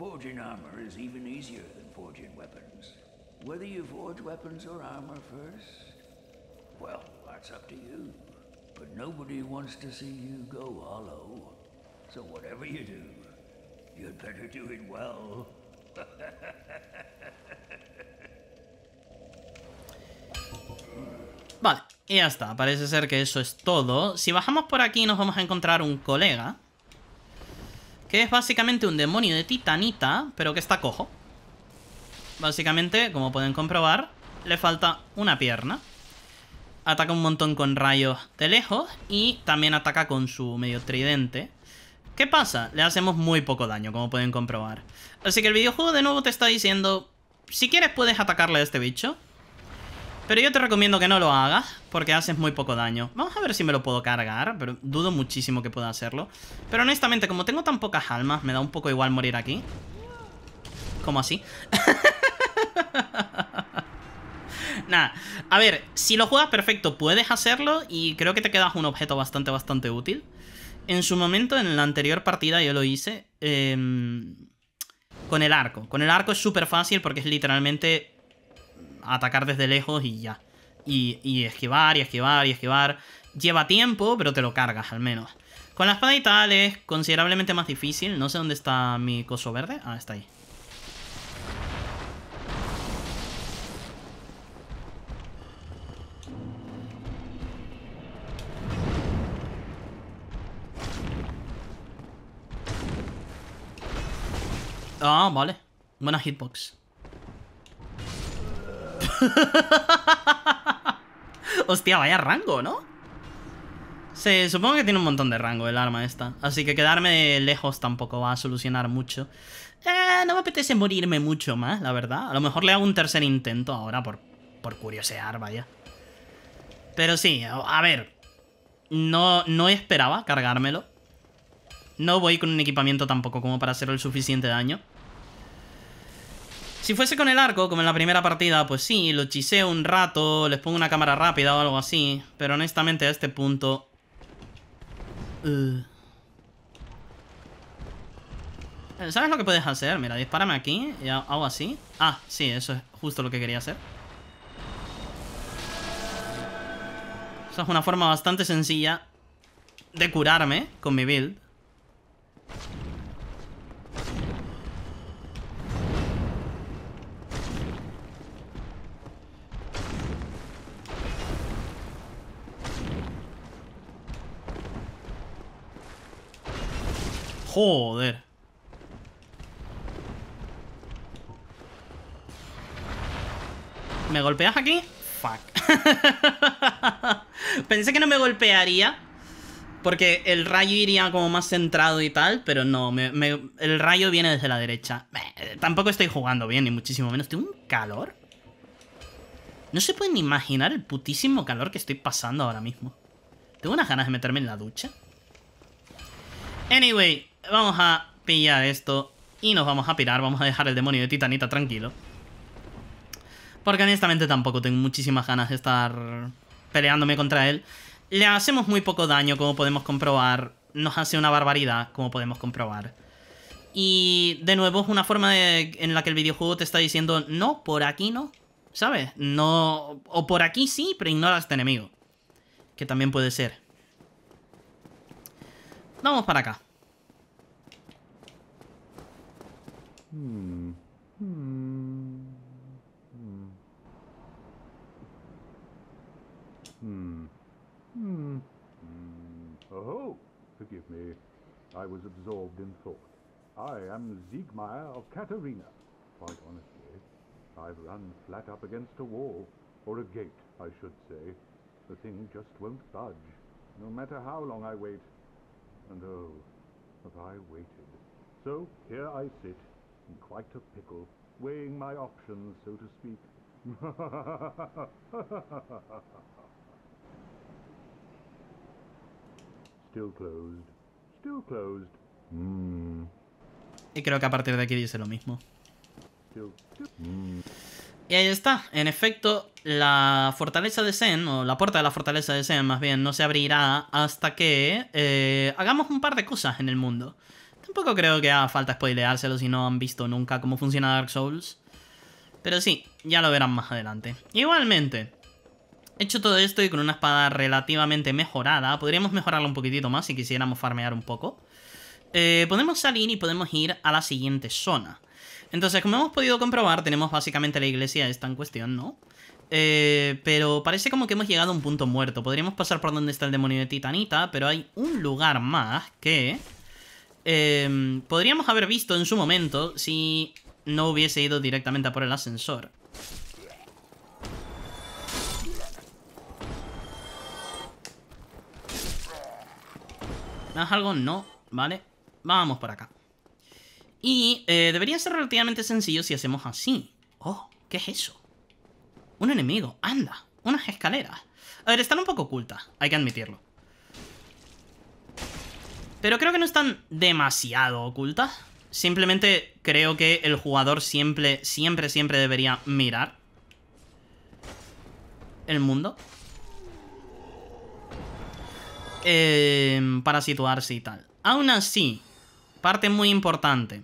Forging armor is even easier than forging weapons. Whether you forge weapons or armor first, well, that's up to you. But nobody wants to see you go hollow. So whatever you do, you'd better do it well. Vale, y ya está. Parece ser que eso es todo. Si bajamos por aquí nos vamos a encontrar un colega. Que es básicamente un demonio de titanita, pero que está cojo. Básicamente, como pueden comprobar, le falta una pierna. Ataca un montón con rayos de lejos y también ataca con su medio tridente. ¿Qué pasa? Le hacemos muy poco daño, como pueden comprobar. Así que el videojuego de nuevo te está diciendo, si quieres puedes atacarle a este bicho, pero yo te recomiendo que no lo hagas, porque haces muy poco daño. Vamos a ver si me lo puedo cargar, pero dudo muchísimo que pueda hacerlo. Pero honestamente, como tengo tan pocas almas, me da un poco igual morir aquí. ¿Cómo así. Nada, a ver, si lo juegas perfecto puedes hacerlo y creo que te quedas un objeto bastante, bastante útil. En su momento, en la anterior partida yo lo hice em, con el arco. Con el arco es súper fácil porque es literalmente atacar desde lejos y ya. Y, y esquivar, y esquivar, y esquivar. Lleva tiempo, pero te lo cargas al menos. Con la espada y tal es considerablemente más difícil. No sé dónde está mi coso verde. Ah, está ahí. Ah, vale. Buena hitbox. Hostia, vaya rango, ¿no? Se, sí, supongo que tiene un montón de rango el arma esta. Así que quedarme lejos tampoco va a solucionar mucho. Eh, no me apetece morirme mucho más, la verdad. A lo mejor le hago un tercer intento ahora por, por curiosear, vaya. Pero sí, a ver. No, no esperaba cargármelo. No voy con un equipamiento tampoco como para hacer el suficiente daño. Si fuese con el arco, como en la primera partida, pues sí, lo chiseo un rato, les pongo una cámara rápida o algo así. Pero honestamente a este punto... Uh. Eh, ¿Sabes lo que puedes hacer? Mira, dispárame aquí y hago así. Ah, sí, eso es justo lo que quería hacer. Esa es una forma bastante sencilla de curarme con mi build. Joder. ¿Me golpeas aquí? Fuck. Pensé que no me golpearía. Porque el rayo iría como más centrado y tal, pero no, el rayo viene desde la derecha. Eh, tampoco estoy jugando bien, ni muchísimo menos. Tengo un calor. No se pueden imaginar el putísimo calor que estoy pasando ahora mismo. Tengo unas ganas de meterme en la ducha. Anyway, Vamos a pillar esto y nos vamos a pirar. Vamos a dejar el demonio de Titanita tranquilo. Porque honestamente tampoco tengo muchísimas ganas de estar peleándome contra él. Le hacemos muy poco daño, como podemos comprobar. Nos hace una barbaridad, como podemos comprobar. Y de nuevo es una forma en la que el videojuego te está diciendo, no, por aquí no. ¿Sabes? No. O por aquí sí, pero ignora a este enemigo. Que también puede ser. Vamos para acá. Hmm. Hmm. Hmm. hmm. hmm. hmm. Hmm. Hmm. Oh, forgive me. I was absorbed in thought. I am Siegmeyer of Katerina. Quite honestly, I've run flat up against a wall, or a gate, I should say. The thing just won't budge, no matter how long I wait. And oh, have I waited. So here I sit, Y creo que a partir de aquí dice lo mismo. Y ahí está. En efecto, la fortaleza de Zen, o la puerta de la fortaleza de Zen más bien, no se abrirá hasta que eh, hagamos un par de cosas en el mundo. Un poco creo que haga falta spoileárselo si no han visto nunca cómo funciona Dark Souls. Pero sí, ya lo verán más adelante. Igualmente, hecho todo esto y con una espada relativamente mejorada, podríamos mejorarla un poquitito más si quisiéramos farmear un poco. Eh, podemos salir y podemos ir a la siguiente zona. Entonces, como hemos podido comprobar, tenemos básicamente la iglesia esta en cuestión, ¿no? Eh, pero parece como que hemos llegado a un punto muerto. Podríamos pasar por donde está el demonio de Titanita, pero hay un lugar más que... Em, podríamos haber visto en su momento si no hubiese ido directamente a por el ascensor. es algo? No, vale. Vamos por acá. Y eh, debería ser relativamente sencillo si hacemos así. Oh, ¿qué es eso? Un enemigo, anda, unas escaleras. A ver, están un poco ocultas, hay que admitirlo. Pero creo que no están demasiado ocultas. Simplemente creo que el jugador siempre, siempre, siempre debería mirar el mundo. Em, para situarse y tal. Aún así, parte muy importante.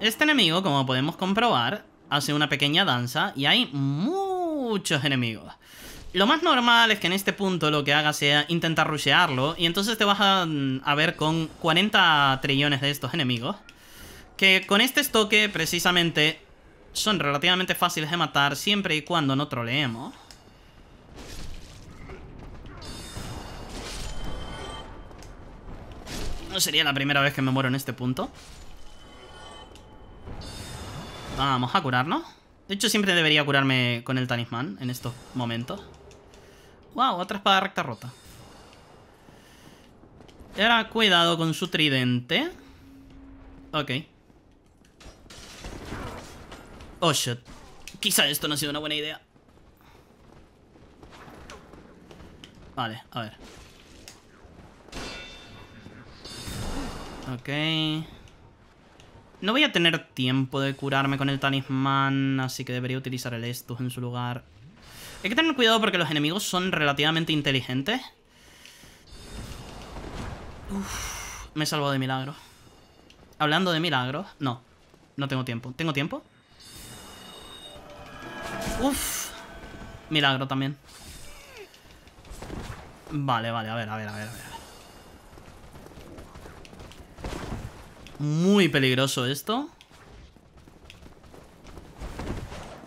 Este enemigo, como podemos comprobar, hace una pequeña danza y hay muchos enemigos. Lo más normal es que en este punto lo que haga sea intentar rushearlo y entonces te vas a, mm, ver con 40 trillones de estos enemigos. Que con este estoque, precisamente, son relativamente fáciles de matar siempre y cuando no troleemos. No sería la primera vez que me muero en este punto. Vamos a curarnos. De hecho, siempre debería curarme con el talismán en estos momentos. Wow, otra espada recta rota. Y ahora cuidado con su tridente. Ok. Oh shit. Quizá esto no ha sido una buena idea. Vale, a ver. Ok. No voy a tener tiempo de curarme con el talismán, así que debería utilizar el esto en su lugar. Hay que tener cuidado porque los enemigos son relativamente inteligentes. Uf, me he salvado de milagro. Hablando de milagro... No, no tengo tiempo. ¿Tengo tiempo? Uf. Milagro también. Vale, vale, a ver, a ver, a ver, a ver. Muy peligroso esto.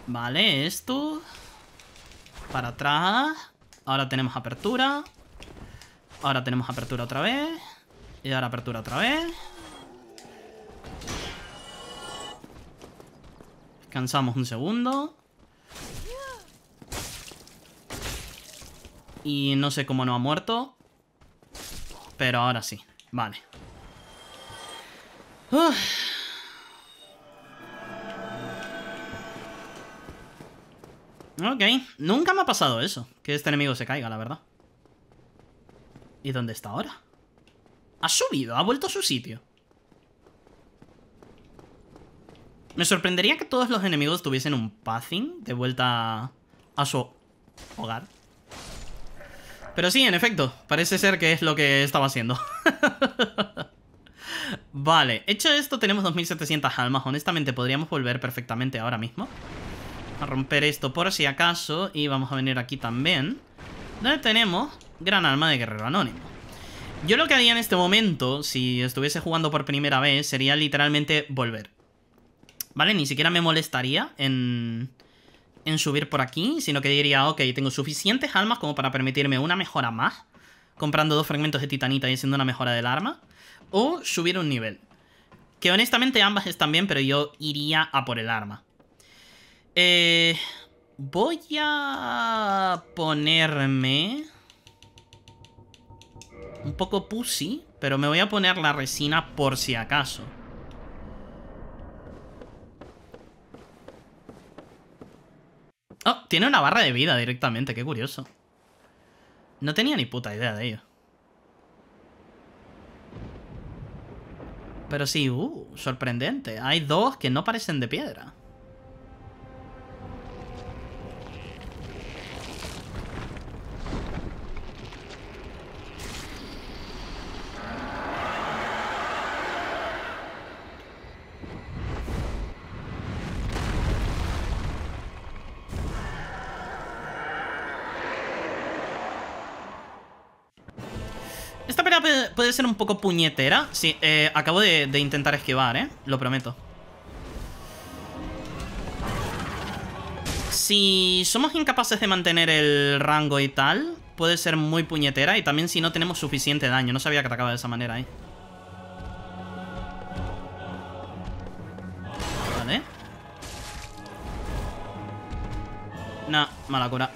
Vale, esto... Para atrás. Ahora tenemos apertura. Ahora tenemos apertura otra vez. Y ahora apertura otra vez. Descansamos un segundo. Y no sé cómo no ha muerto. Pero ahora sí. Vale. Uf. Ok, nunca me ha pasado eso Que este enemigo se caiga, la verdad ¿Y dónde está ahora? Ha subido, ha vuelto a su sitio Me sorprendería que todos los enemigos tuviesen un pathing de vuelta a su hogar. Pero sí, en efecto, parece ser que es lo que estaba haciendo. vale, hecho esto tenemos 2700 almas, honestamente podríamos volver perfectamente ahora mismo a romper esto por si acaso. Y vamos a venir aquí también. Donde tenemos gran alma de guerrero anónimo. Yo lo que haría en este momento, si estuviese jugando por primera vez, sería literalmente volver. ¿Vale? Ni siquiera me molestaría en, en subir por aquí, sino que diría, ok, tengo suficientes almas como para permitirme una mejora más, comprando dos fragmentos de titanita y haciendo una mejora del arma, o subir un nivel. Que honestamente ambas están bien, pero yo iría a por el arma. Eh, voy a ponerme... Un poco pussy, pero me voy a poner la resina por si acaso. Oh, tiene una barra de vida directamente, qué curioso. No tenía ni puta idea de ello. Pero sí, uh, sorprendente. Hay dos que no parecen de piedra. ser un poco puñetera. Sí, eh, acabo de, intentar esquivar, ¿eh? Lo prometo. Si somos incapaces de mantener el rango y tal, puede ser muy puñetera. Y también si no tenemos suficiente daño. No sabía que atacaba de esa manera ahí. Eh. Vale. Nah, mala cura.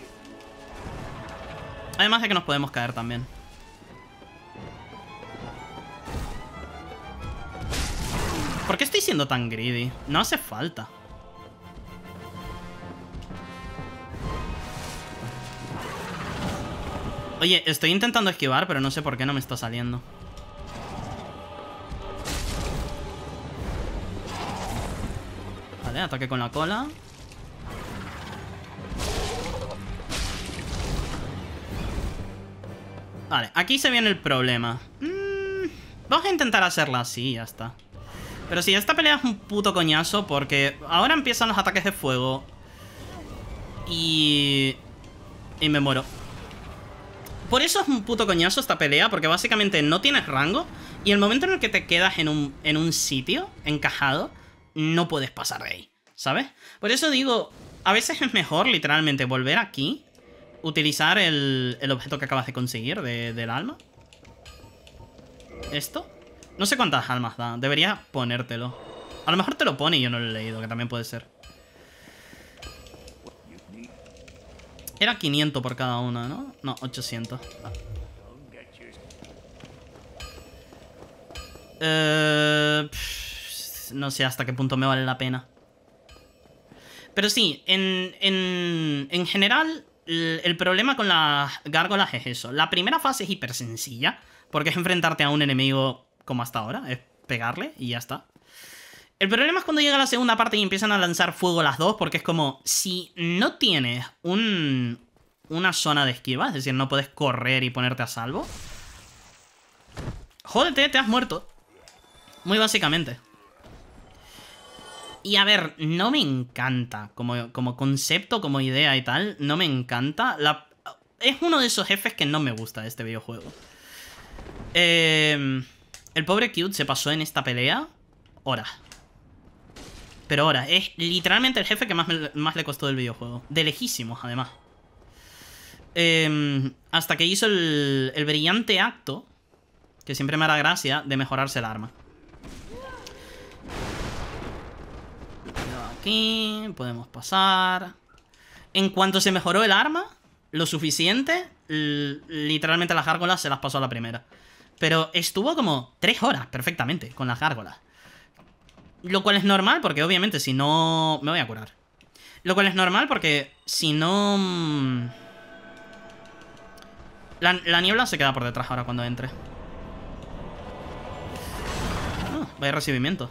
Además de que nos podemos caer también. ¿Por qué estoy siendo tan greedy? No hace falta. Oye, estoy intentando esquivar, pero no sé por qué no me está saliendo. Vale, ataque con la cola. Vale, aquí se viene el problema. Mm, vamos a intentar hacerla así, ya está. Pero sí, esta pelea es un puto coñazo porque ahora empiezan los ataques de fuego. Y... Y me muero. Por eso es un puto coñazo esta pelea, porque básicamente no tienes rango. Y el momento en el que te quedas en un, sitio, encajado, no puedes pasar de ahí, ¿sabes? Por eso digo, a veces es mejor literalmente volver aquí, utilizar el, objeto que acabas de conseguir del alma. Esto. No sé cuántas almas da. Debería ponértelo. A lo mejor te lo pone y yo no lo he leído, que también puede ser. Era 500 por cada una, ¿no? No, 800. Eh, no sé hasta qué punto me vale la pena. Pero sí, en, en, en general, el, el, problema con las gárgolas es eso. La primera fase es hiper sencilla, porque es enfrentarte a un enemigo como hasta ahora, es pegarle y ya está. El problema es cuando llega la segunda parte y empiezan a lanzar fuego las dos, porque es como, si no tienes un, una zona de esquiva, es decir, no puedes correr y ponerte a salvo, jódete, te has muerto. Muy básicamente. Y a ver, no me encanta como, como concepto, como idea y tal, no me encanta. La, es uno de esos jefes que no me gusta de este videojuego. Eh, el pobre Cute se pasó en esta pelea Hora. Pero ahora, es literalmente el jefe que más, le costó del videojuego. De lejísimos, además. Em, hasta que hizo el, brillante acto, que siempre me hará gracia, de mejorarse el arma. Aquí, podemos pasar. En cuanto se mejoró el arma, lo suficiente, literalmente las gárgolas se las pasó a la primera. Pero estuvo como tres horas perfectamente con las gárgolas. Lo cual es normal porque obviamente si no... Me voy a curar. Lo cual es normal porque si no... Mm, la, niebla se queda por detrás ahora cuando entre. Oh, vaya recibimiento.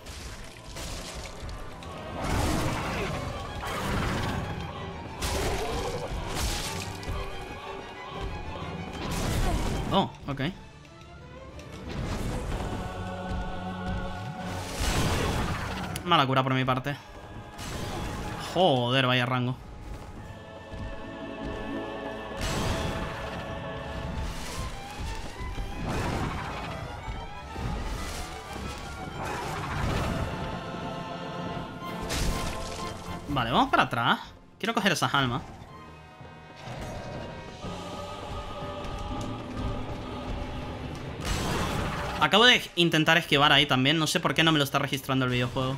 Oh, ok. Mala cura por mi parte. Joder, vaya rango. Vale, vamos para atrás. Quiero coger esas almas. Acabo de intentar esquivar ahí también. No sé por qué no me lo está registrando el videojuego.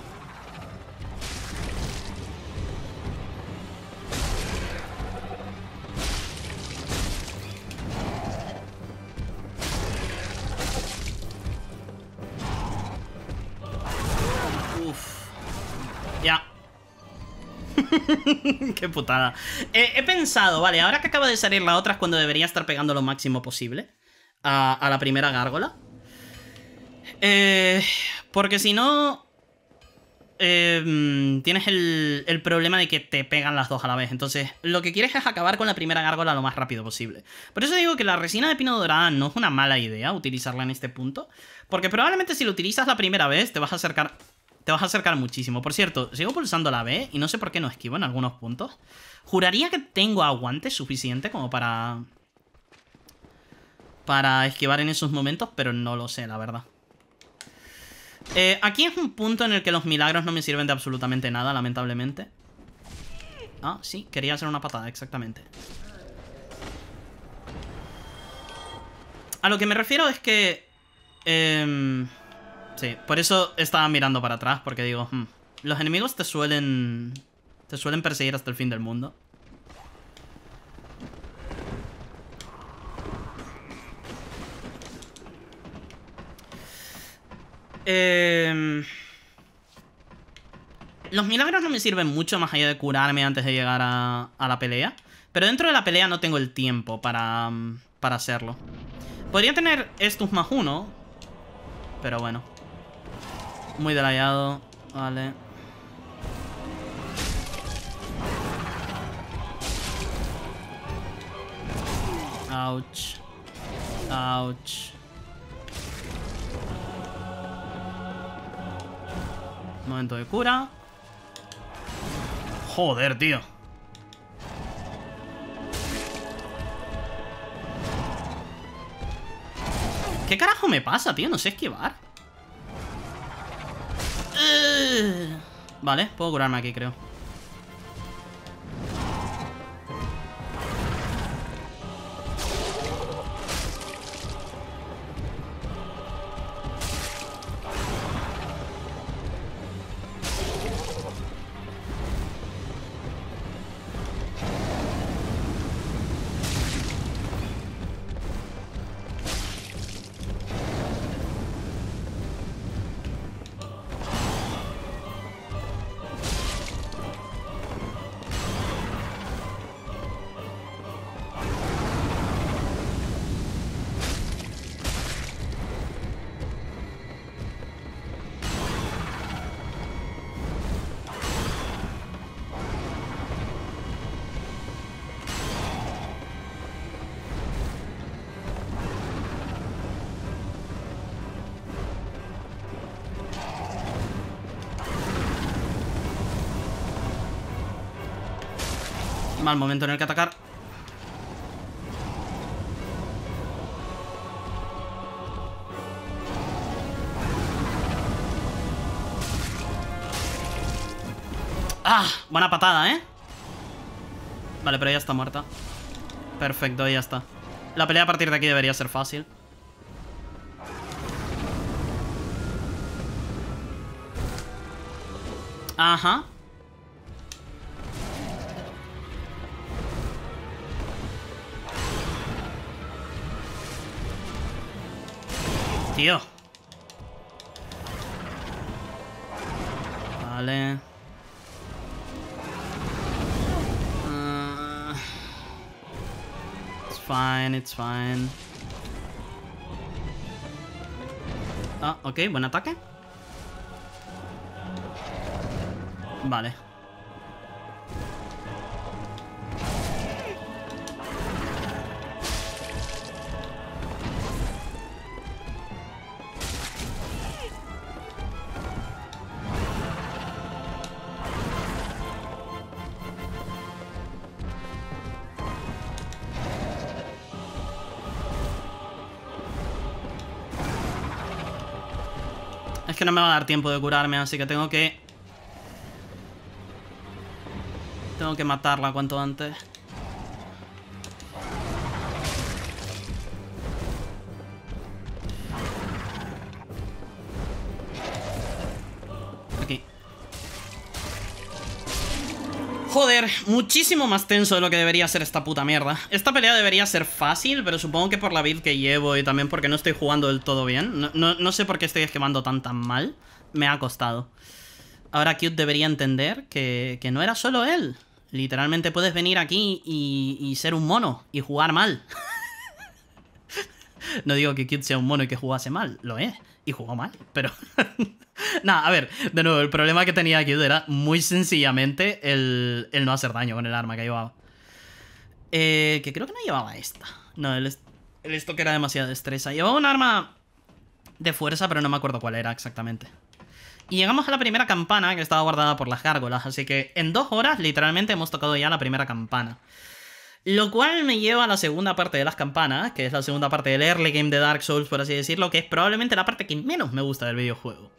putada. Eh, he pensado, vale, ahora que acaba de salir la otra es cuando debería estar pegando lo máximo posible a, la primera gárgola. Eh, porque si no... Eh, tienes el, problema de que te pegan las dos a la vez. Entonces, lo que quieres es acabar con la primera gárgola lo más rápido posible. Por eso digo que la resina de pino dorada no es una mala idea utilizarla en este punto. Porque probablemente si lo utilizas la primera vez, te vas a acercar te vas a acercar muchísimo. Por cierto, sigo pulsando la B y no sé por qué no esquivo en algunos puntos. Juraría que tengo aguante suficiente como para... Para esquivar en esos momentos, pero no lo sé, la verdad. Eh, aquí es un punto en el que los milagros no me sirven de absolutamente nada, lamentablemente. Ah, sí, quería hacer una patada, exactamente. A lo que me refiero es que... Em, Sí, por eso estaba mirando para atrás, porque digo, hmm, los enemigos te suelen te suelen perseguir hasta el fin del mundo. Em, los milagros no me sirven mucho más allá de curarme antes de llegar a, a la pelea. Pero dentro de la pelea no tengo el tiempo para, mm, para hacerlo. Podría tener estos más uno. Pero bueno. Muy delayado. Vale. Ouch. Ouch. Momento de cura. Joder, tío. ¿Qué carajo me pasa, tío? No sé esquivar. Vale, puedo curarme aquí, creo. Mal momento en el que atacar. ¡Ah! Buena patada, ¿eh? Vale, pero ya está muerta. Perfecto, ya está. La pelea a partir de aquí debería ser fácil. Ajá. tío. Vale. Ah. it's fine, it's fine. Ah, ok, buen ataque. Vale. no me va a dar tiempo de curarme, así que tengo que... Tengo que matarla cuanto antes. Joder, muchísimo más tenso de lo que debería ser esta puta mierda. Esta pelea debería ser fácil, pero supongo que por la build que llevo y también porque no estoy jugando del todo bien. No, sé por qué estoy esquemando tan tan mal. Me ha costado. Ahora Cute debería entender que, no era solo él. Literalmente puedes venir aquí y, y ser un mono y jugar mal. no digo que Cute sea un mono y que jugase mal, lo es y jugó mal, pero... Nada, a ver, de nuevo, el problema que tenía aquí era muy sencillamente el, no hacer daño con el arma que llevaba. Eh, que creo que no llevaba esta. No, el, esto que era demasiada destreza. Llevaba un arma de fuerza, pero no me acuerdo cuál era exactamente. Y llegamos a la primera campana que estaba guardada por las gárgolas, así que en dos horas literalmente hemos tocado ya la primera campana. Lo cual me lleva a la segunda parte de las campanas, que es la segunda parte del early game de Dark Souls, por así decirlo, que es probablemente la parte que menos me gusta del videojuego.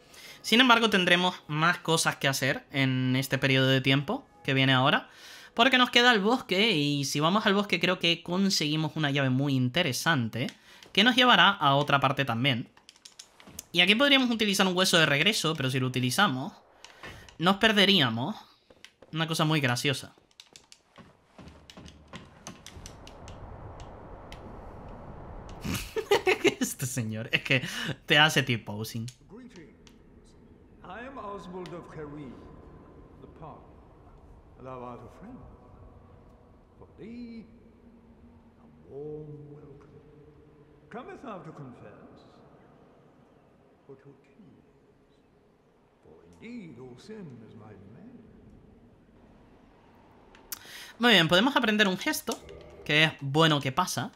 Sin embargo, tendremos más cosas que hacer en este periodo de tiempo que viene ahora, porque nos queda el bosque, y si vamos al bosque creo que conseguimos una llave muy interesante, que nos llevará a otra parte también. Y aquí podríamos utilizar un hueso de regreso, pero si lo utilizamos, nos perderíamos una cosa muy graciosa. este señor. Es que te hace tipo posing. I am Oswald of Kerry, the park. Thou art a friend. For thee, a warm welcome. Cometh thou to confess, or to accuse? For indeed, all sin is my man. Muy bien, podemos aprender un gesto, que es bueno que pasa.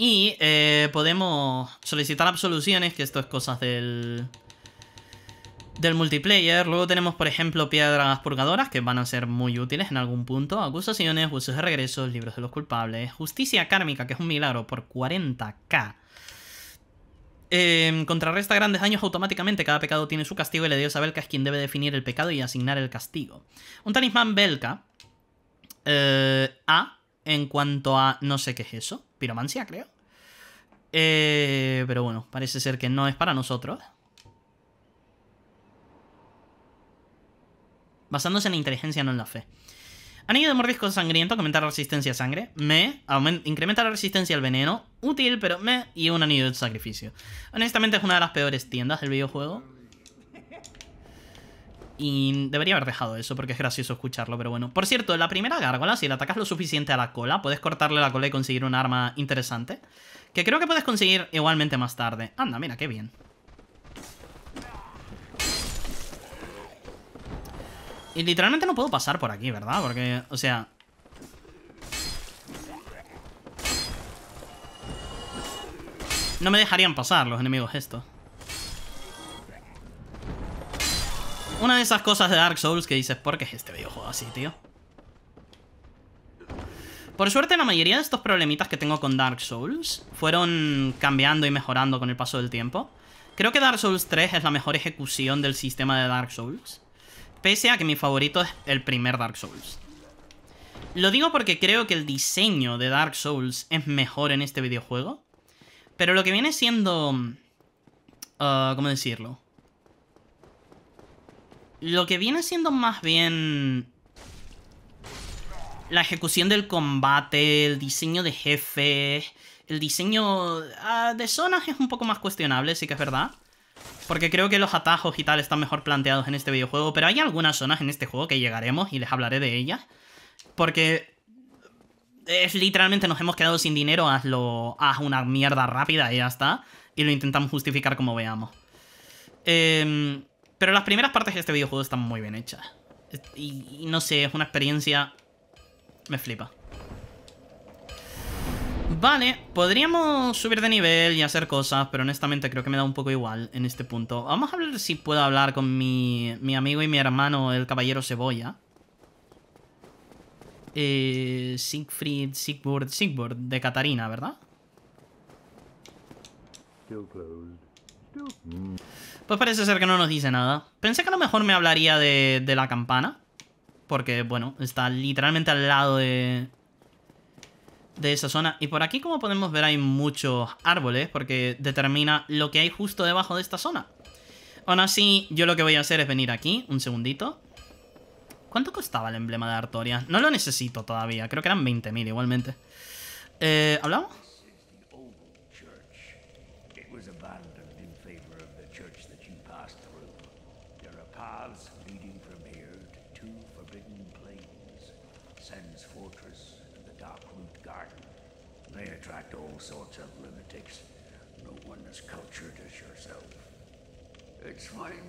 Y eh, podemos solicitar absoluciones, que esto es cosas del, del multiplayer. Luego tenemos, por ejemplo, piedras purgadoras, que van a ser muy útiles en algún punto. Acusaciones, buses de regresos, libros de los culpables. Justicia kármica, que es un milagro, por 40k. Em, contrarresta grandes daños automáticamente. Cada pecado tiene su castigo y la diosa Belka es quien debe definir el pecado y asignar el castigo. Un talismán Belka. Eh, a. En cuanto a no sé qué es eso piromancia, creo. Eh, pero bueno, parece ser que no es para nosotros. Basándose en la inteligencia, no en la fe. Anillo de mordisco sangriento, aumentar aumenta la resistencia a sangre. Me, incrementa la resistencia al veneno. Útil, pero me. Y un anillo de sacrificio. Honestamente es una de las peores tiendas del videojuego. Y debería haber dejado eso porque es gracioso escucharlo, pero bueno. Por cierto, la primera gárgola, si la atacas lo suficiente a la cola, puedes cortarle la cola y conseguir un arma interesante. Que creo que puedes conseguir igualmente más tarde. Anda, mira, qué bien. Y literalmente no puedo pasar por aquí, ¿verdad? Porque, o sea... No me dejarían pasar los enemigos estos. Una de esas cosas de Dark Souls que dices, ¿por qué es este videojuego así, tío? Por suerte, la mayoría de estos problemitas que tengo con Dark Souls fueron cambiando y mejorando con el paso del tiempo. Creo que Dark Souls 3 es la mejor ejecución del sistema de Dark Souls. Pese a que mi favorito es el primer Dark Souls. Lo digo porque creo que el diseño de Dark Souls es mejor en este videojuego. Pero lo que viene siendo... Uh, ¿Cómo decirlo? Lo que viene siendo más bien... La ejecución del combate, el diseño de jefes, el diseño ah, de zonas es un poco más cuestionable, sí que es verdad. Porque creo que los atajos y tal están mejor planteados en este videojuego, pero hay algunas zonas en este juego que llegaremos y les hablaré de ellas. Porque es literalmente nos hemos quedado sin dinero, hazlo, haz una mierda rápida y ya está. Y lo intentamos justificar como veamos. Eh, pero las primeras partes de este videojuego están muy bien hechas. Y, no sé, es una experiencia... Me flipa. Vale, podríamos subir de nivel y hacer cosas, pero honestamente creo que me da un poco igual en este punto. Vamos a ver si puedo hablar con mi, mi amigo y mi hermano, el caballero Cebolla. Eh, Siegfried, Siegburg, Siegburg, de Catarina, ¿verdad? Pues parece ser que no nos dice nada. Pensé que a lo mejor me hablaría de, la campana. Porque, bueno, está literalmente al lado de, de esa zona. Y por aquí, como podemos ver, hay muchos árboles, porque determina lo que hay justo debajo de esta zona. Aún así, yo lo que voy a hacer es venir aquí, un segundito. ¿Cuánto costaba el emblema de Artoria? No lo necesito todavía, creo que eran 20.000 igualmente. Eh, ¿Hablamos?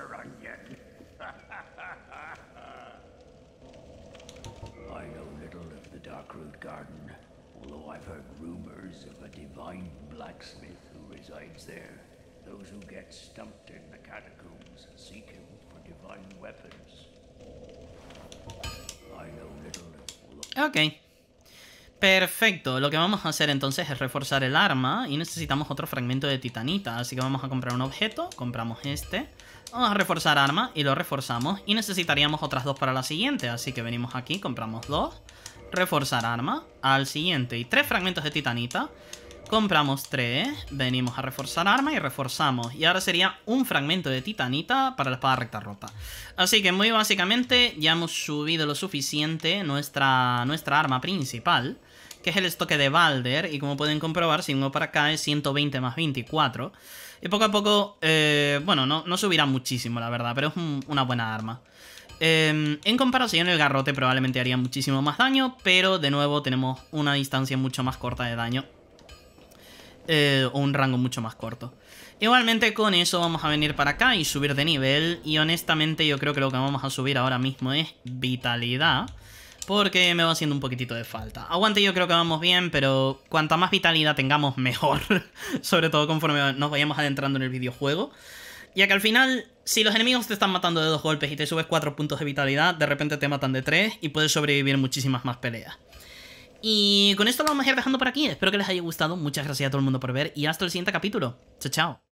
restaurant yet. I know little of the Darkroot Garden, although I've heard rumors of a divine blacksmith who resides there. Those who get stumped in the catacombs seek him for divine weapons. I know little Okay. Perfecto, lo que vamos a hacer entonces es reforzar el arma y necesitamos otro fragmento de titanita, así que vamos a comprar un objeto, compramos este, Vamos a reforzar arma y lo reforzamos. Y necesitaríamos otras dos para la siguiente. Así que venimos aquí, compramos dos. Reforzar arma al siguiente. Y tres fragmentos de titanita. Compramos tres. Venimos a reforzar arma y reforzamos. Y ahora sería un fragmento de titanita para la espada recta rota. Así que muy básicamente ya hemos subido lo suficiente nuestra, nuestra arma principal que es el estoque de Balder, y como pueden comprobar, si uno para acá es 120 más 24. Y poco a poco, eh, bueno, no, subirá muchísimo, la verdad, pero es una buena arma. Eh, en comparación, el garrote probablemente haría muchísimo más daño, pero de nuevo tenemos una distancia mucho más corta de daño. Eh, o un rango mucho más corto. Igualmente con eso vamos a venir para acá y subir de nivel. Y honestamente yo creo que lo que vamos a subir ahora mismo es vitalidad porque me va haciendo un poquitito de falta. Aguante yo creo que vamos bien, pero cuanta más vitalidad tengamos, mejor. Sobre todo conforme nos vayamos adentrando en el videojuego. Ya que al final, si los enemigos te están matando de dos golpes y te subes cuatro puntos de vitalidad, de repente te matan de tres. y puedes sobrevivir muchísimas más peleas. Y con esto lo vamos a ir dejando por aquí. Espero que les haya gustado. Muchas gracias a todo el mundo por ver y hasta el siguiente capítulo. Chao, chao.